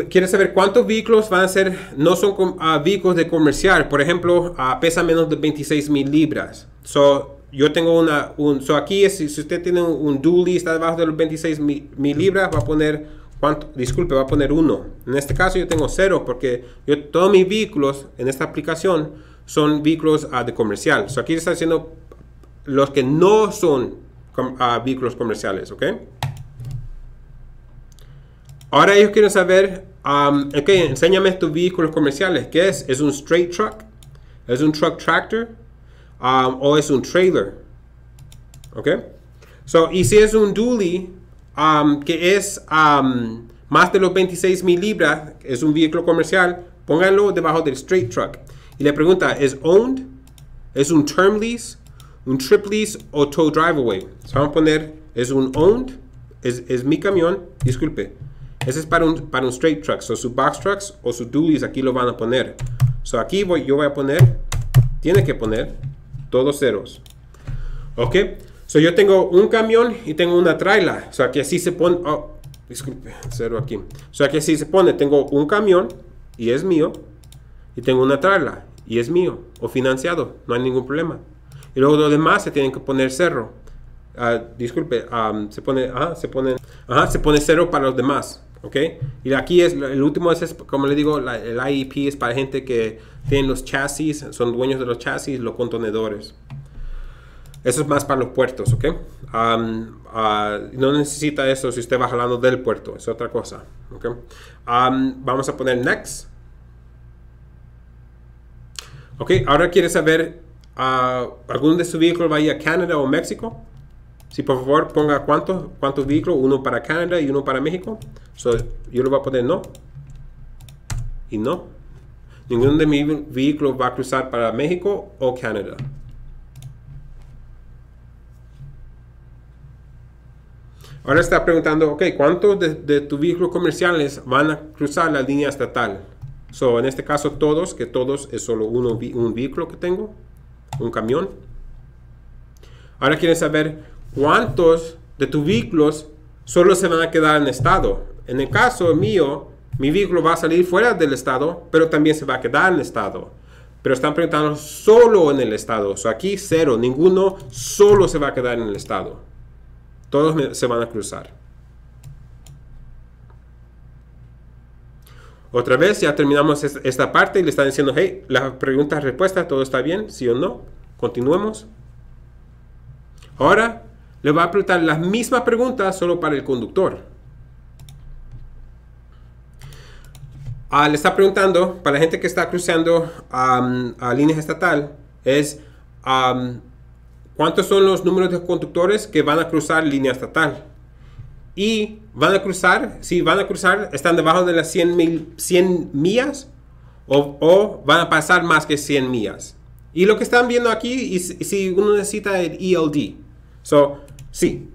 Quiere saber cuántos vehículos van a ser, no son ah, vehículos de comercial, por ejemplo, ah, pesa menos de 26 mil libras. So, yo tengo una, un, so aquí si, usted tiene un, un dually, está debajo de los 26 mil, libras, va a poner, cuánto, disculpe, va a poner 1. En este caso yo tengo 0 porque yo, todos mis vehículos en esta aplicación son vehículos a ah, de comercial. So aquí está haciendo los que no son ah, vehículos comerciales, ¿ok? Ahora ellos quieren saber, um, ok, enséñame tus vehículos comerciales. ¿Qué es? ¿Es un straight truck? ¿Es un truck tractor? Um, o es un trailer. ¿Ok? So, y si es un dually, um, que es um, más de los 26 mil libras, es un vehículo comercial, pónganlo debajo del straight truck. Y le pregunta, ¿es owned? ¿Es un term lease? ¿Un trip lease o tow drive away? ¿Se vamos a poner, es un owned, es, mi camión, disculpe. Ese es para un, para un straight truck. So, su box trucks o su dualies aquí lo van a poner. So, aquí voy, yo voy a poner, tiene que poner todos ceros. ¿Ok? So yo tengo un camión y tengo una traila. O sea, que así se pone... Oh, disculpe, cero aquí. O sea, que así se pone. Tengo un camión y es mío. Y tengo una traila y es mío. O financiado. No hay ningún problema. Y luego los demás se tienen que poner cero. Ah, disculpe, ah, se pone... Ajá, se pone... Ajá, se pone cero para los demás. ¿ok? Y aquí es, el último es, como le digo, el IEP es para gente que tiene los chasis, son dueños de los chasis, los contenedores. Eso es más para los puertos, ¿ok? Ah, no necesita eso si usted va jalando del puerto, es otra cosa, vamos a poner next. Ok, ahora quiere saber, uh, ¿algún de su vehículo va a Canadá o México? Si por favor ponga cuántos, cuántos vehículos, uno para Canadá y uno para México yo le voy a poner no. Y no. Ninguno de mis vehículos va a cruzar para México o Canadá. Ahora está preguntando, ok, ¿cuántos de, de tus vehículos comerciales van a cruzar la línea estatal? So, en este caso todos, que todos es solo uno, un vehículo que tengo, un camión. Ahora quiere saber cuántos de tus vehículos solo se van a quedar en estado. En el caso mío, mi vehículo va a salir fuera del estado, pero también se va a quedar en el estado. Pero están preguntando solo en el estado. O aquí cero, ninguno solo se va a quedar en el estado. Todos se van a cruzar. Otra vez, ya terminamos esta parte y le están diciendo, hey, las preguntas, respuestas, todo está bien, sí o no. Continuemos. Ahora, le va a preguntar las mismas preguntas solo para el conductor. Ah, le está preguntando, para la gente que está cruzando a líneas estatal, es cuántos son los números de conductores que van a cruzar línea estatal. Y van a cruzar, si van a cruzar, están debajo de las 100, mil, 100 millas o, o, van a pasar más que 100 millas. Y lo que están viendo aquí, es, si uno necesita el ELD. So, sí,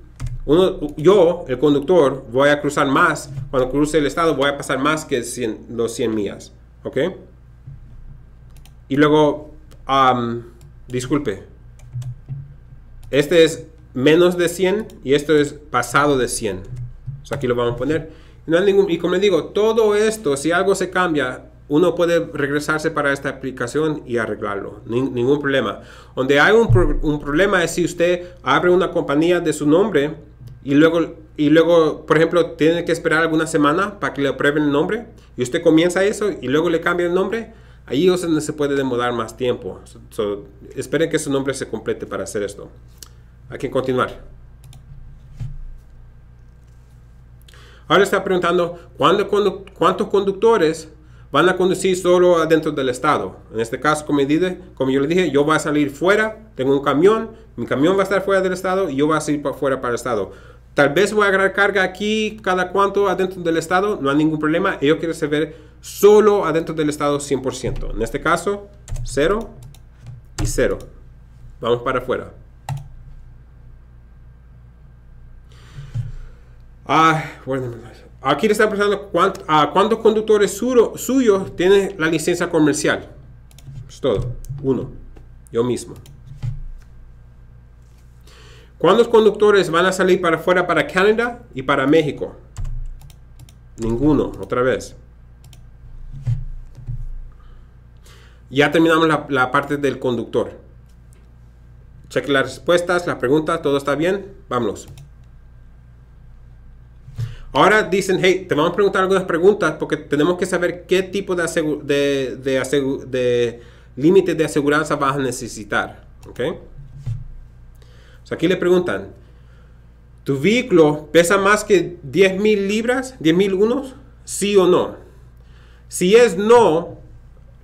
yo, el conductor, voy a cruzar más, cuando cruce el estado voy a pasar más que los 100 millas, ¿ok? Y luego, disculpe, este es menos de 100 y esto es pasado de 100. O aquí lo vamos a poner. No ningún, y como les digo, todo esto, si algo se cambia, uno puede regresarse para esta aplicación y arreglarlo, ningún problema. Donde hay un, un, problema es si usted abre una compañía de su nombre y luego, y luego, por ejemplo, tiene que esperar alguna semana para que le aprueben el nombre y usted comienza eso y luego le cambia el nombre, ahí usted no se puede demorar más tiempo. esperen que su nombre se complete para hacer esto. Hay que continuar. Ahora está preguntando ¿cuándo, cuántos conductores van a conducir solo adentro del estado. En este caso, como, como yo le dije, yo voy a salir fuera, tengo un camión, mi camión va a estar fuera del estado y yo voy a salir fuera para el estado. Tal vez voy a agarrar carga aquí, cada cuánto, adentro del estado, no hay ningún problema. Yo quiero saber solo adentro del estado 100%. En este caso, 0 y 0. Vamos para afuera. Ah, aquí le están preguntando a ah, cuántos conductores suyos tienen la licencia comercial. Es todo. Uno. Yo mismo. ¿Cuántos conductores van a salir para afuera para Canadá y para México? Ninguno, otra vez. Ya terminamos la, parte del conductor. Cheque las respuestas, las preguntas, todo está bien. Vámonos. Ahora dicen, hey, te vamos a preguntar algunas preguntas porque tenemos que saber qué tipo de, de, de, de límites de aseguranza vas a necesitar. ¿ok? aquí le preguntan, ¿tu vehículo pesa más que mil libras, mil unos? ¿Sí o no? Si es no,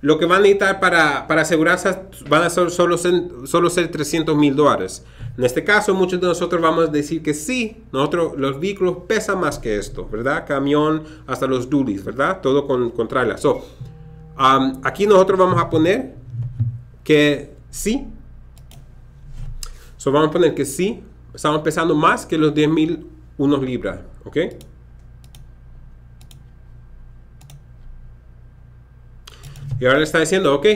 lo que van a necesitar para, para asegurarse van a ser solo, solo ser 300 mil dólares. En este caso, muchos de nosotros vamos a decir que sí, nosotros, los vehículos pesan más que esto, ¿verdad? Camión, hasta los dulis, ¿verdad? Todo con, con um, aquí nosotros vamos a poner que sí, So, vamos a poner que sí, estamos pesando más que los 10.000 unos libras, ¿ok? Y ahora le está diciendo, ok,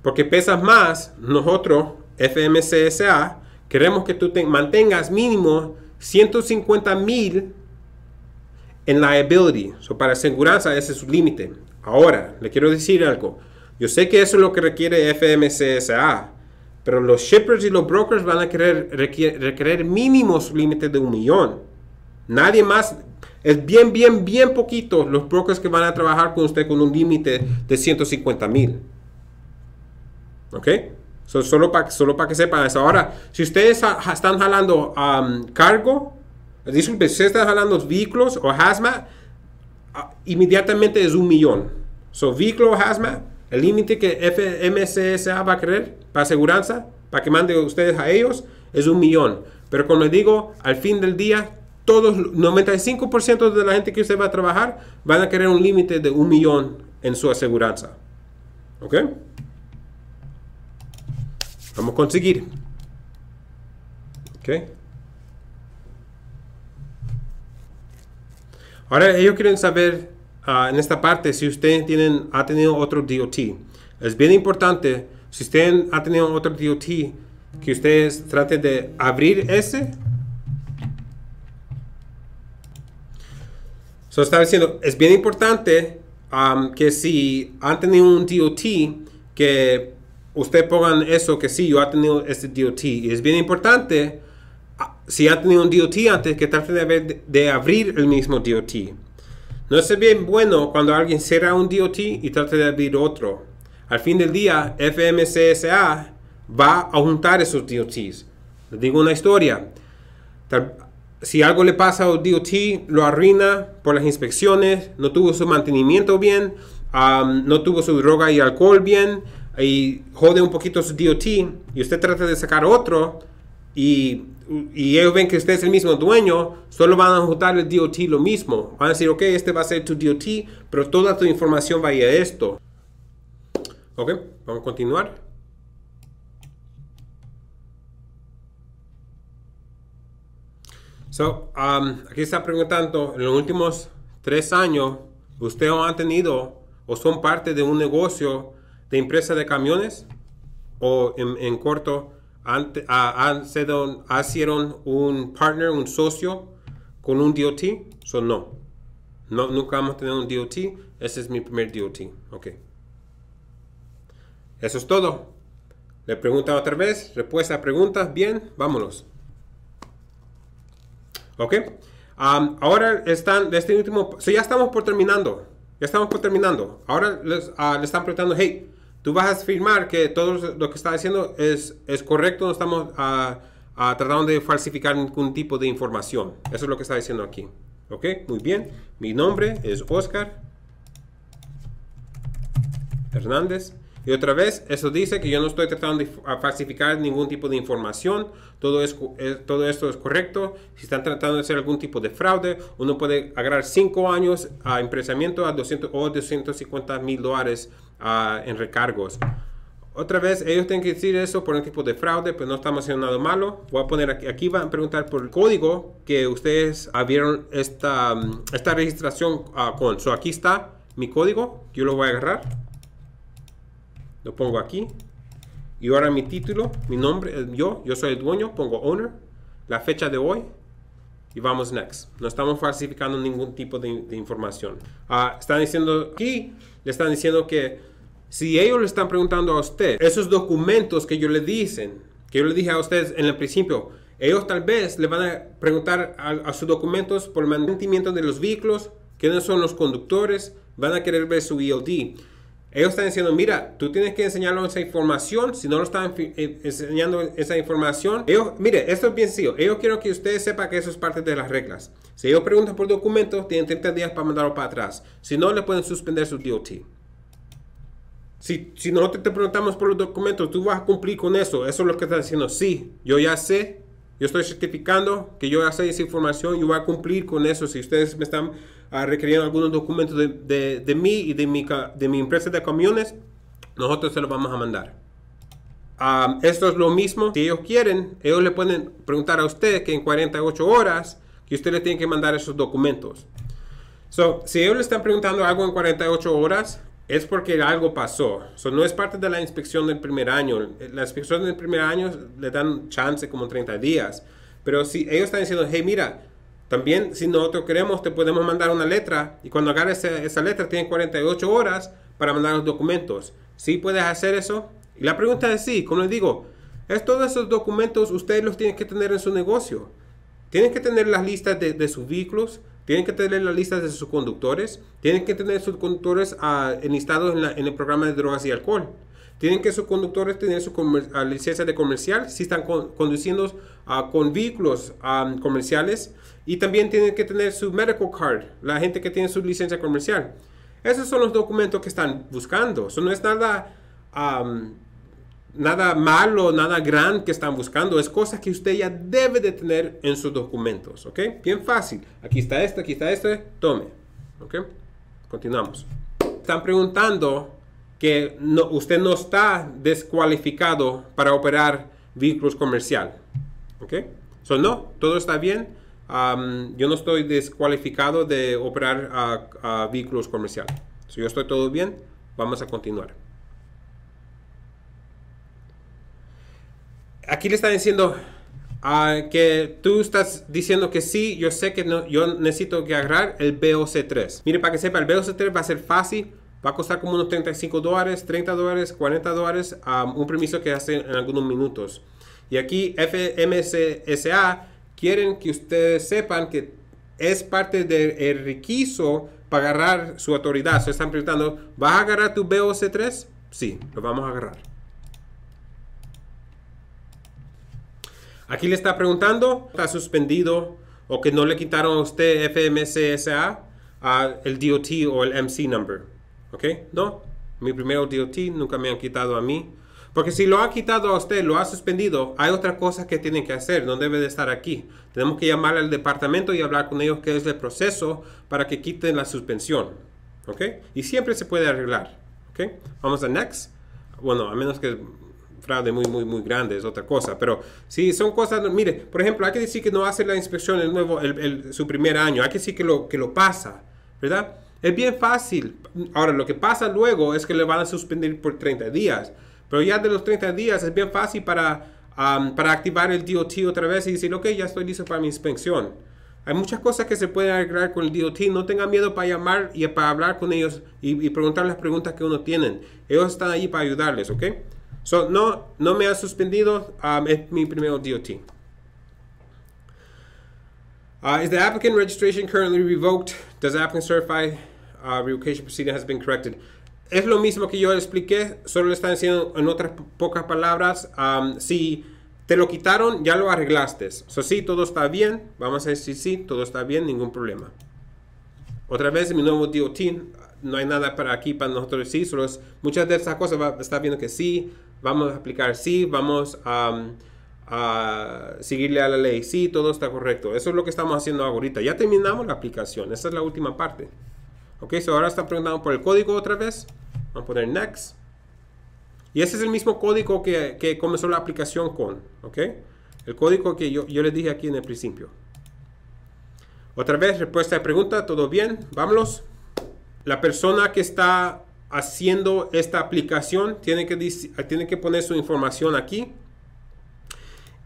porque pesas más, nosotros, FMCSA, queremos que tú te mantengas mínimo 150.000 en liability. So, para seguridad ese es su límite. Ahora, le quiero decir algo. Yo sé que eso es lo que requiere FMCSA, pero los shippers y los brokers van a querer requerir mínimos límites de un millón. Nadie más. Es bien, bien, bien poquito los brokers que van a trabajar con usted con un límite de 150 mil. ¿Ok? solo para solo para que sepan eso. Ahora, si ustedes están jalando a um, cargo, disculpe, si ustedes están jalando vehículos o hazmat, ah, inmediatamente es un millón. So, vehículo hazmat, el límite que FMCSA va a querer para aseguranza, para que mande ustedes a ellos, es un millón. Pero como les digo, al fin del día, todos, 95% de la gente que usted va a trabajar van a querer un límite de un millón en su aseguranza. ¿Ok? Vamos a conseguir. ¿Ok? Ahora ellos quieren saber Ah, en esta parte si ustedes tienen, ha tenido otro DOT. Es bien importante, si usted ha tenido otro DOT, que ustedes traten de abrir ese. So estaba diciendo, es bien importante que si han tenido un DOT, que usted pongan eso, que sí, yo ha tenido este DOT. Y es bien importante, ah, si ha tenido un DOT antes, que trate de abrir el mismo DOT. No es bien bueno cuando alguien cierra un DOT y trata de abrir otro. Al fin del día, FMCSA va a juntar esos DOTs. Les digo una historia. Si algo le pasa a un DOT, lo arruina por las inspecciones, no tuvo su mantenimiento bien, no tuvo su droga y alcohol bien, y jode un poquito su DOT, y usted trata de sacar otro, y, ellos ven que usted es el mismo dueño, solo van a ajustar el DOT lo mismo. Van a decir, ok, este va a ser tu DOT, pero toda tu información va a ir a esto. Ok, vamos a continuar. So, um, aquí está preguntando, en los últimos tres años, ¿usted ha tenido o son parte de un negocio de empresa de camiones? O en, en corto, ante, un partner, un socio con un DOT, so no. no. Nunca vamos a tener un DOT, ese es mi primer DOT. Ok. Eso es todo. Le preguntan otra vez, respuesta a preguntas, bien, vámonos. Ok. Um, ahora están, de este último, so ya estamos por terminando. Ya estamos por terminando. Ahora ah, le están preguntando, hey, tú vas a afirmar que todo lo que está diciendo es, es correcto, no estamos tratando de falsificar ningún tipo de información. Eso es lo que está diciendo aquí. ¿Ok? Muy bien. Mi nombre es Oscar Hernández. Y otra vez, eso dice que yo no estoy tratando de falsificar ningún tipo de información, todo, es, eh, todo esto es correcto. Si están tratando de hacer algún tipo de fraude, uno puede agarrar 5 años a empresamiento a 200 o 250 mil dólares ah, en recargos. Otra vez, ellos tienen que decir eso por un tipo de fraude, pero pues no estamos haciendo nada malo. Voy a poner aquí, aquí van a preguntar por el código que ustedes abrieron esta, mm, esta registración ah, con. So, aquí está mi código, yo lo voy a agarrar lo pongo aquí. Y ahora mi título, mi nombre, yo, yo soy el dueño, pongo owner, la fecha de hoy y vamos next. No estamos falsificando ningún tipo de, información. Ah, están diciendo aquí, le están diciendo que si ellos le están preguntando a usted, esos documentos que yo le dicen, que yo le dije a ustedes en el principio, ellos tal vez le van a preguntar a, sus documentos por el mantenimiento de los vehículos, quiénes son los conductores, van a querer ver su ID e ellos están diciendo, mira, tú tienes que enseñarles esa información. Si no lo están eh, enseñando esa información, ellos, mire, esto es bien sencillo. Ellos quieren que ustedes sepan que eso es parte de las reglas. Si ellos preguntan por documentos, tienen 30 días para mandarlo para atrás. Si no, le pueden suspender su DOT. Si, si nosotros te preguntamos por los documentos, tú vas a cumplir con eso. Eso es lo que están diciendo. Sí, yo ya sé. Yo estoy certificando que yo ya sé esa información. y voy a cumplir con eso. Si ustedes me están ha requerían algunos documentos de, de, de, mí y de mi, de mi empresa de camiones, nosotros se los vamos a mandar. Ah, esto es lo mismo. Si ellos quieren, ellos le pueden preguntar a usted que en 48 horas que usted le tiene que mandar esos documentos. si ellos le están preguntando algo en 48 horas, es porque algo pasó. So, no es parte de la inspección del primer año. La inspección del primer año le dan chance como 30 días. Pero si ellos están diciendo, hey, mira, también, si nosotros queremos, te podemos mandar una letra y cuando agarres esa, esa letra tienen 48 horas para mandar los documentos. si puedes hacer eso? Y la pregunta es sí, como les digo, es todos esos documentos ustedes los tienen que tener en su negocio. Tienen que tener las listas de, sus vehículos, tienen que tener las listas de sus conductores, tienen que tener sus conductores ah, enlistados en, la, en, el programa de drogas y alcohol. Tienen que sus conductores tener su ah, licencia de comercial si están conduciendo ah, con vehículos comerciales y también tienen que tener su medical card, la gente que tiene su licencia comercial. Esos son los documentos que están buscando. Eso no es nada, nada malo, nada gran que están buscando. Es cosas que usted ya debe de tener en sus documentos. ¿Ok? Bien fácil. Aquí está este, aquí está este. Tome. ¿Ok? Continuamos. Están preguntando que usted no está descualificado para operar vehículos comercial. ¿Ok? no, todo está bien yo no estoy descualificado de operar a, vehículos comerciales. Si yo estoy todo bien, vamos a continuar. Aquí le están diciendo ah, que tú estás diciendo que sí, yo sé que no, yo necesito que agarrar el BOC3. Mire, para que sepa, el BOC3 va a ser fácil, va a costar como unos 35 dólares, 30 dólares, 40 dólares, un permiso que hace en algunos minutos. Y aquí FMSSA quieren que ustedes sepan que es parte del requisito para agarrar su autoridad. Se están preguntando, ¿vas a agarrar tu BOC3? Sí, lo vamos a agarrar. Aquí le está preguntando, está suspendido o que no le quitaron a usted FMCSA el DOT o el MC number. ¿Ok? No, mi primero DOT nunca me han quitado a mí. Porque si lo ha quitado a usted, lo ha suspendido, hay otras cosas que tienen que hacer, no debe de estar aquí. Tenemos que llamar al departamento y hablar con ellos qué es el proceso para que quiten la suspensión. ¿Ok? Y siempre se puede arreglar. ¿Ok? Vamos a next. Bueno, a menos que fraude muy, muy, muy grande, es otra cosa. Pero si son cosas, mire, por ejemplo, hay que decir que no hace la inspección el nuevo, el, su primer año, hay que decir que lo, que lo pasa, ¿verdad? Es bien fácil. Ahora, lo que pasa luego es que le van a suspender por 30 días. Pero ya de los 30 días es bien fácil para, para activar el DOT otra vez y decir, ok, ya estoy listo para mi inspección. Hay muchas cosas que se pueden agregar con el DOT. No tengan miedo para llamar y para hablar con ellos y, preguntar las preguntas que uno tienen. Ellos están ahí para ayudarles, ¿ok? So, no, no me ha suspendido. mi primer DOT. Ah, is the applicant registration currently revoked? Does the applicant certify uh, revocation proceeding has been corrected? es lo mismo que yo expliqué, solo le están diciendo en otras pocas palabras, si te lo quitaron, ya lo arreglaste. So, sí, todo está bien, vamos a decir sí, todo está bien, ningún problema. Otra vez, mi nuevo DOT, no hay nada para aquí, para nosotros sí, solo muchas de esas cosas está viendo que sí, vamos a aplicar sí, vamos a... a seguirle a la ley. Sí, todo está correcto. Eso es lo que estamos haciendo ahorita. Ya terminamos la aplicación. esa es la última parte. Ok, ahora están preguntando por el código otra vez. Vamos a poner next. Y ese es el mismo código que, comenzó la aplicación con. Ok, el código que yo, yo les dije aquí en el principio. Otra vez, respuesta de pregunta, todo bien, vámonos. La persona que está haciendo esta aplicación tiene que, tiene que poner su información aquí.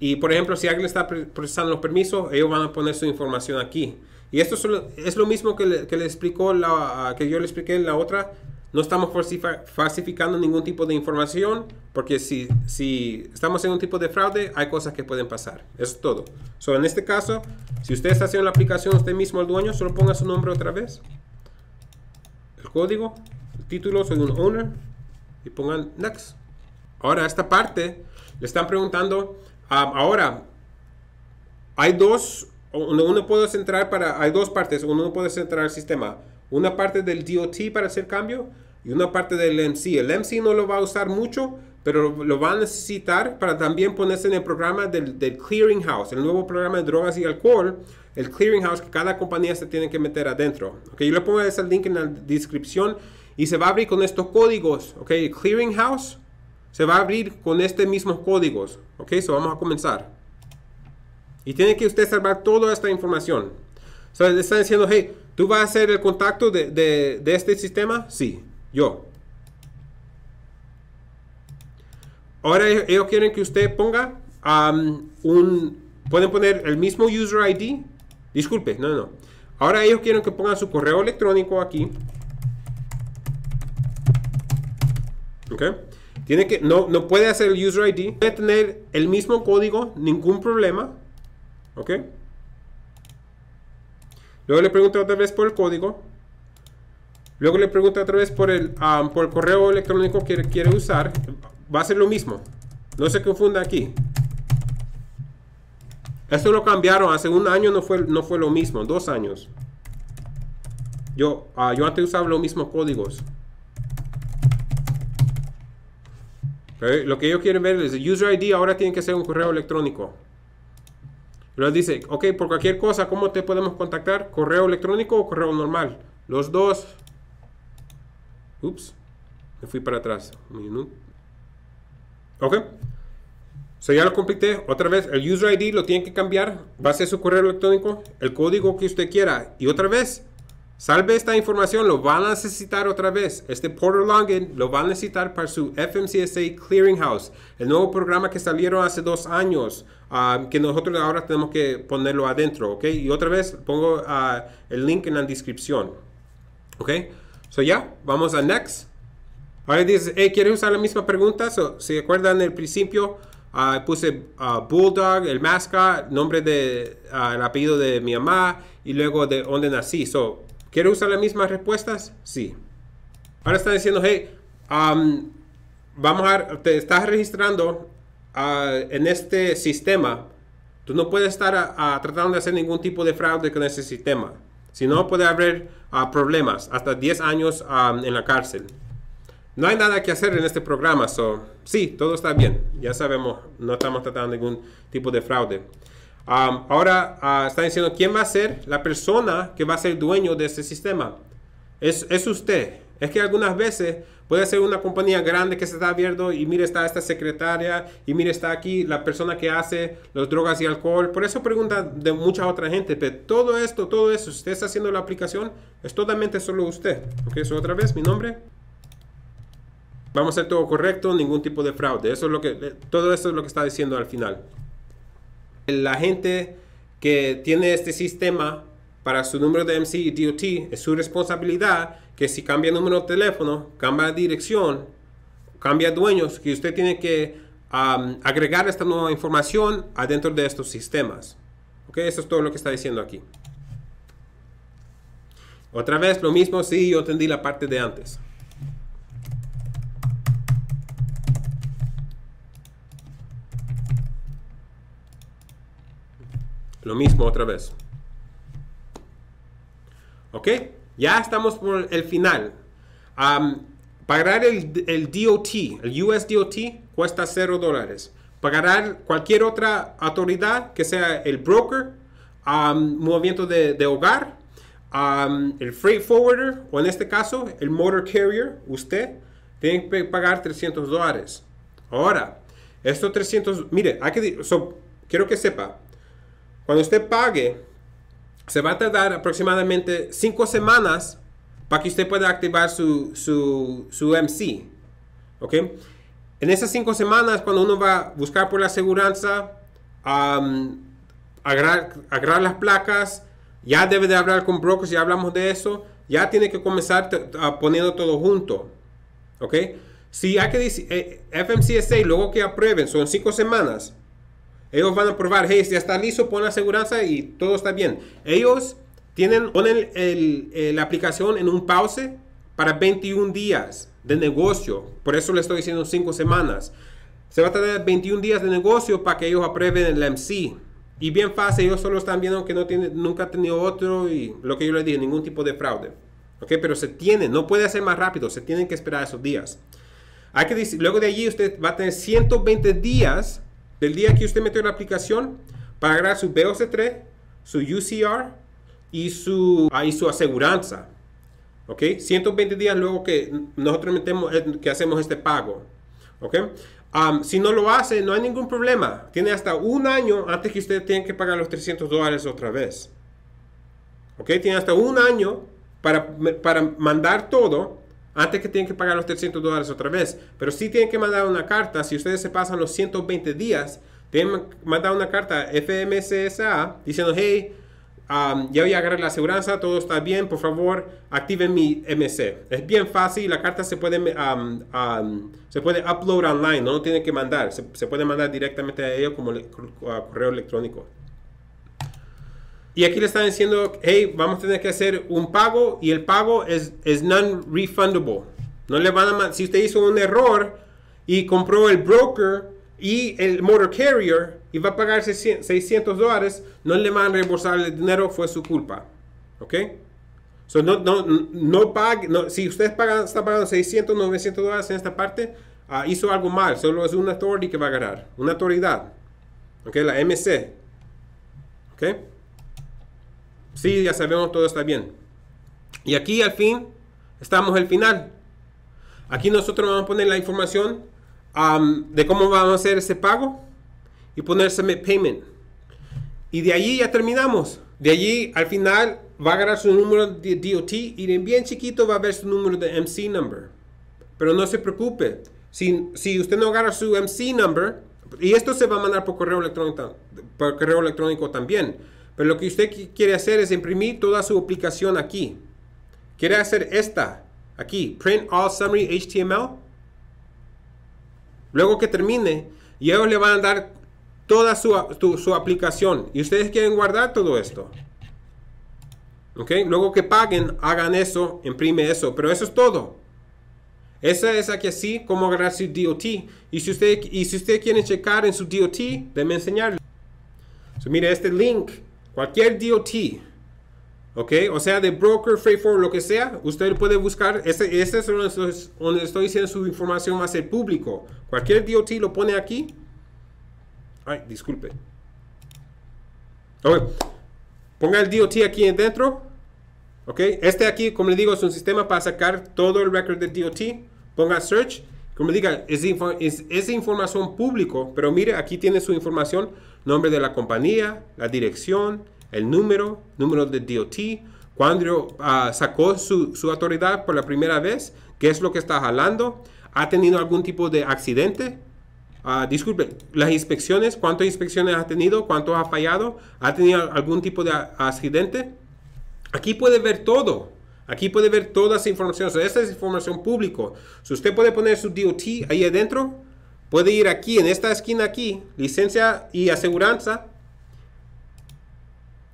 Y por ejemplo, si alguien está procesando los permisos, ellos van a poner su información aquí. Y esto es lo, es lo mismo que le, explicó la, que yo le expliqué en la otra. No estamos falsificando ningún tipo de información, porque si, si estamos en un tipo de fraude, hay cosas que pueden pasar. Eso es todo. So, en este caso, si usted está haciendo la aplicación, usted mismo el dueño, solo ponga su nombre otra vez. El código, el título, soy un owner. Y pongan next. Ahora, esta parte, le están preguntando, ahora, hay dos uno, puede centrar para, hay dos partes, uno puede centrar el sistema, una parte del DOT para hacer cambio y una parte del MC. El MC no lo va a usar mucho, pero lo va a necesitar para también ponerse en el programa del, Clearing House, el nuevo programa de drogas y alcohol, el House, que cada compañía se tiene que meter adentro. Okay, yo le pongo ese link en la descripción y se va a abrir con estos códigos. Okay, Clearing House se va a abrir con estos mismos códigos. Ok, so vamos a comenzar. Y tiene que usted salvar toda esta información. O sea, le está diciendo, hey, ¿tú vas a ser el contacto de, este sistema? Sí, yo. Ahora ellos quieren que usted ponga un... Pueden poner el mismo user ID. Disculpe, no, no. Ahora ellos quieren que pongan su correo electrónico aquí. ¿Ok? Tiene que, no, no puede hacer el user ID. Puede tener el mismo código, ningún problema. Luego le pregunto otra vez por el código. Luego le pregunto otra vez por el, ah, por el correo electrónico que quiere usar. Va a ser lo mismo. No se confunda aquí. Esto lo cambiaron. Hace un año no fue, no fue lo mismo. Dos años. Yo, ah, yo antes usaba los mismos códigos. Lo que ellos quieren ver es el user ID ahora tiene que ser un correo electrónico. Pero dice, ok, por cualquier cosa, ¿cómo te podemos contactar? ¿Correo electrónico o correo normal? Los dos. Ups, me fui para atrás. Ok. So ya lo completé. Otra vez, el user ID lo tiene que cambiar. Va a ser su correo electrónico, el código que usted quiera. Y otra vez, salve esta información. Lo van a necesitar otra vez. Este Portal Login lo va a necesitar para su FMCSA Clearinghouse, el nuevo programa que salieron hace dos años. Ah, que nosotros ahora tenemos que ponerlo adentro, ¿ok? Y otra vez pongo ah, el link en la descripción, ¿ok? So ya, vamos a next. Ahora dice, hey, ¿quieres usar la misma pregunta? Si ¿Se acuerdan el principio? Ah, puse Bulldog, el mascot, nombre de, el apellido de mi mamá y luego de dónde nací. So, ¿Quiero usar las mismas respuestas? Sí. Ahora está diciendo, hey, vamos a, te estás registrando en este sistema, tú no puedes estar tratando de hacer ningún tipo de fraude con ese sistema. Si no, puede haber ah, problemas, hasta 10 años ah, en la cárcel. No hay nada que hacer en este programa, so, sí, todo está bien. Ya sabemos, no estamos tratando ningún tipo de fraude. ahora ah, está diciendo, ¿quién va a ser la persona que va a ser dueño de este sistema? Es, es usted. Es que algunas veces Puede ser una compañía grande que se está abierto y mire está esta secretaria y mire está aquí la persona que hace las drogas y alcohol. Por eso pregunta de mucha otra gente, pero todo esto, todo eso, usted está haciendo la aplicación, es totalmente solo usted. Ok, eso otra vez, mi nombre. Vamos a hacer todo correcto, ningún tipo de fraude. Eso es lo que, eh, todo eso es lo que está diciendo al final. La gente que tiene este sistema para su número de MC y DOT, es su responsabilidad que si cambia número de teléfono, cambia dirección, cambia dueños, que usted tiene que agregar esta nueva información adentro de estos sistemas. ¿Ok? Eso es todo lo que está diciendo aquí. Otra vez lo mismo, sí, yo entendí la parte de antes. Lo mismo otra vez. ¿Ok? Ya estamos por el final. pagar el, el, DOT, el USDOT, cuesta 0 dólares. Pagar cualquier otra autoridad, que sea el broker, movimiento de, hogar, el freight forwarder, o en este caso, el motor carrier, usted, tiene que pagar 300 dólares. Ahora, estos 300, mire, hay que, quiero que sepa, cuando usted pague se va a tardar aproximadamente 5 semanas para que usted pueda activar su, su, su MC. ¿Ok? En esas 5 semanas, cuando uno va a buscar por la aseguranza, a agarrar, las placas, ya debe de hablar con brokers, ya hablamos de eso, ya tiene que comenzar poniendo todo junto. ¿Ok? Si hay que decir, eh, 6 luego que aprueben, son 5 semanas ellos van a probar, hey, si está listo, pon la seguridad y todo está bien. Ellos tienen, ponen eh, la aplicación en un pause para 21 días de negocio. Por eso le estoy diciendo 5 semanas. Se va a tener 21 días de negocio para que ellos aprueben el MC. Y bien fácil, ellos solo están viendo que no tiene, nunca ha tenido otro y lo que yo les dije, ningún tipo de fraude. okay Pero se tiene, no puede hacer más rápido, se tienen que esperar esos días. Hay que luego de allí usted va a tener 120 días del día que usted mete la aplicación, para pagará su BOC3, su UCR y su, su aseguranza. ¿Ok? 120 días luego que nosotros metemos, eh, que hacemos este pago. ¿Ok? si no lo hace, no hay ningún problema. Tiene hasta un año antes que usted tenga que pagar los 300 dólares otra vez. ¿Ok? Tiene hasta un año para, para mandar todo antes que tienen que pagar los 300 dólares otra vez. Pero sí tienen que mandar una carta. Si ustedes se pasan los 120 días, tienen que mandar una carta a FMCSA diciendo, hey, um, ya voy a agarrar la aseguranza, todo está bien, por favor, activen mi MC. Es bien fácil, la carta se puede, um, um, se puede upload online, no, no tienen que mandar, se, puede mandar directamente a ellos como correo electrónico. Y aquí le están diciendo, hey, vamos a tener que hacer un pago y el pago es, non-refundable. No le van a, si usted hizo un error y compró el broker y el motor carrier y va a pagar 600 dólares, no le van a reembolsar el dinero, fue su culpa. ¿Ok? So no, no, no pague, si usted está pagando 600, 900 dólares en esta parte, ah, hizo algo mal, solo es una autoridad que va a ganar, una autoridad. ¿Ok? La MC. ¿Ok? Sí, ya sabemos, todo está bien. Y aquí al fin estamos al final. Aquí nosotros vamos a poner la información de cómo vamos a hacer ese pago y poner submit payment. Y de allí ya terminamos. De allí al final va a agarrar su número de DOT y bien chiquito va a ver su número de MC number. Pero no se preocupe. Si, si usted no agarra su MC number, y esto se va a mandar por correo electrónico, por correo electrónico también. Pero lo que usted quiere hacer es imprimir toda su aplicación aquí. Quiere hacer esta aquí, print all summary HTML. Luego que termine, y ellos le van a dar toda su, aplicación. Y ustedes quieren guardar todo esto. ¿Ok? Luego que paguen, hagan eso, imprime eso. Pero eso es todo. Esa es aquí así como agarrar su DOT. Y si usted, si quiere checar en su DOT, déme enseñarle. mire, este link Cualquier DOT, ¿ok? O sea, de broker, freight forward, lo que sea, usted puede buscar, este, es donde estoy, diciendo su información va a ser público. Cualquier DOT lo pone aquí. Ay, disculpe. ponga el DOT aquí dentro. Ok, este aquí, como le digo, es un sistema para sacar todo el record de DOT. Ponga search como diga, es, es, es, información público, pero mire, aquí tiene su información nombre de la compañía, la dirección, el número, número de DOT, cuando ah, sacó su, autoridad por la primera vez, qué es lo que está jalando, ha tenido algún tipo de accidente. Uh, disculpe, las inspecciones, cuántas inspecciones ha tenido, cuántos ha fallado, ha tenido algún tipo de accidente. Aquí puede ver todo. Aquí puede ver todas las informaciones esta es información pública. Si usted puede poner su DOT ahí adentro, Puede ir aquí, en esta esquina aquí, licencia y aseguranza.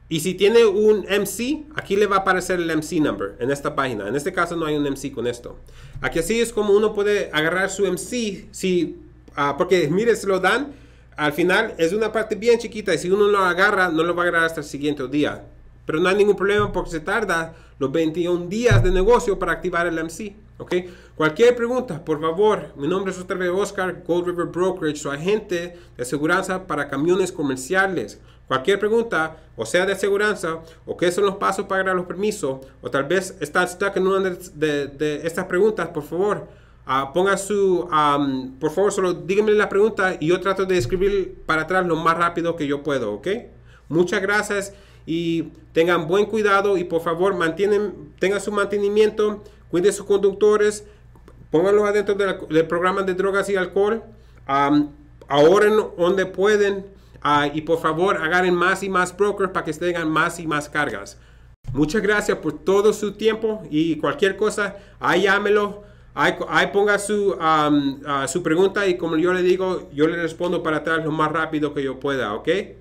Y si tiene un MC, aquí le va a aparecer el MC number en esta página. En este caso no hay un MC con esto. Aquí así es como uno puede agarrar su MC, si, ah, porque mire, se lo dan. Al final es una parte bien chiquita y si uno lo agarra, no lo va a agarrar hasta el siguiente día. Pero no hay ningún problema porque se tarda los 21 días de negocio para activar el MC. ¿ok? Cualquier pregunta, por favor, mi nombre es otra Oscar, Gold River Brokerage, su agente de aseguranza para camiones comerciales. Cualquier pregunta, o sea de aseguranza, o qué son los pasos para los permisos, o tal vez está stuck en una de, de, estas preguntas, por favor, ah, ponga su, por favor, solo díganme la pregunta y yo trato de escribir para atrás lo más rápido que yo puedo, ¿ok? Muchas gracias y tengan buen cuidado y por favor mantienen, tengan su mantenimiento cuide sus conductores, pónganlos adentro del programa de drogas y alcohol, ahorren donde pueden ah, y por favor agarren más y más brokers para que tengan más y más cargas. Muchas gracias por todo su tiempo y cualquier cosa, ahí llámelo, ahí, ponga su, ah, su pregunta y como yo le digo, yo le respondo para atrás lo más rápido que yo pueda, ¿ok?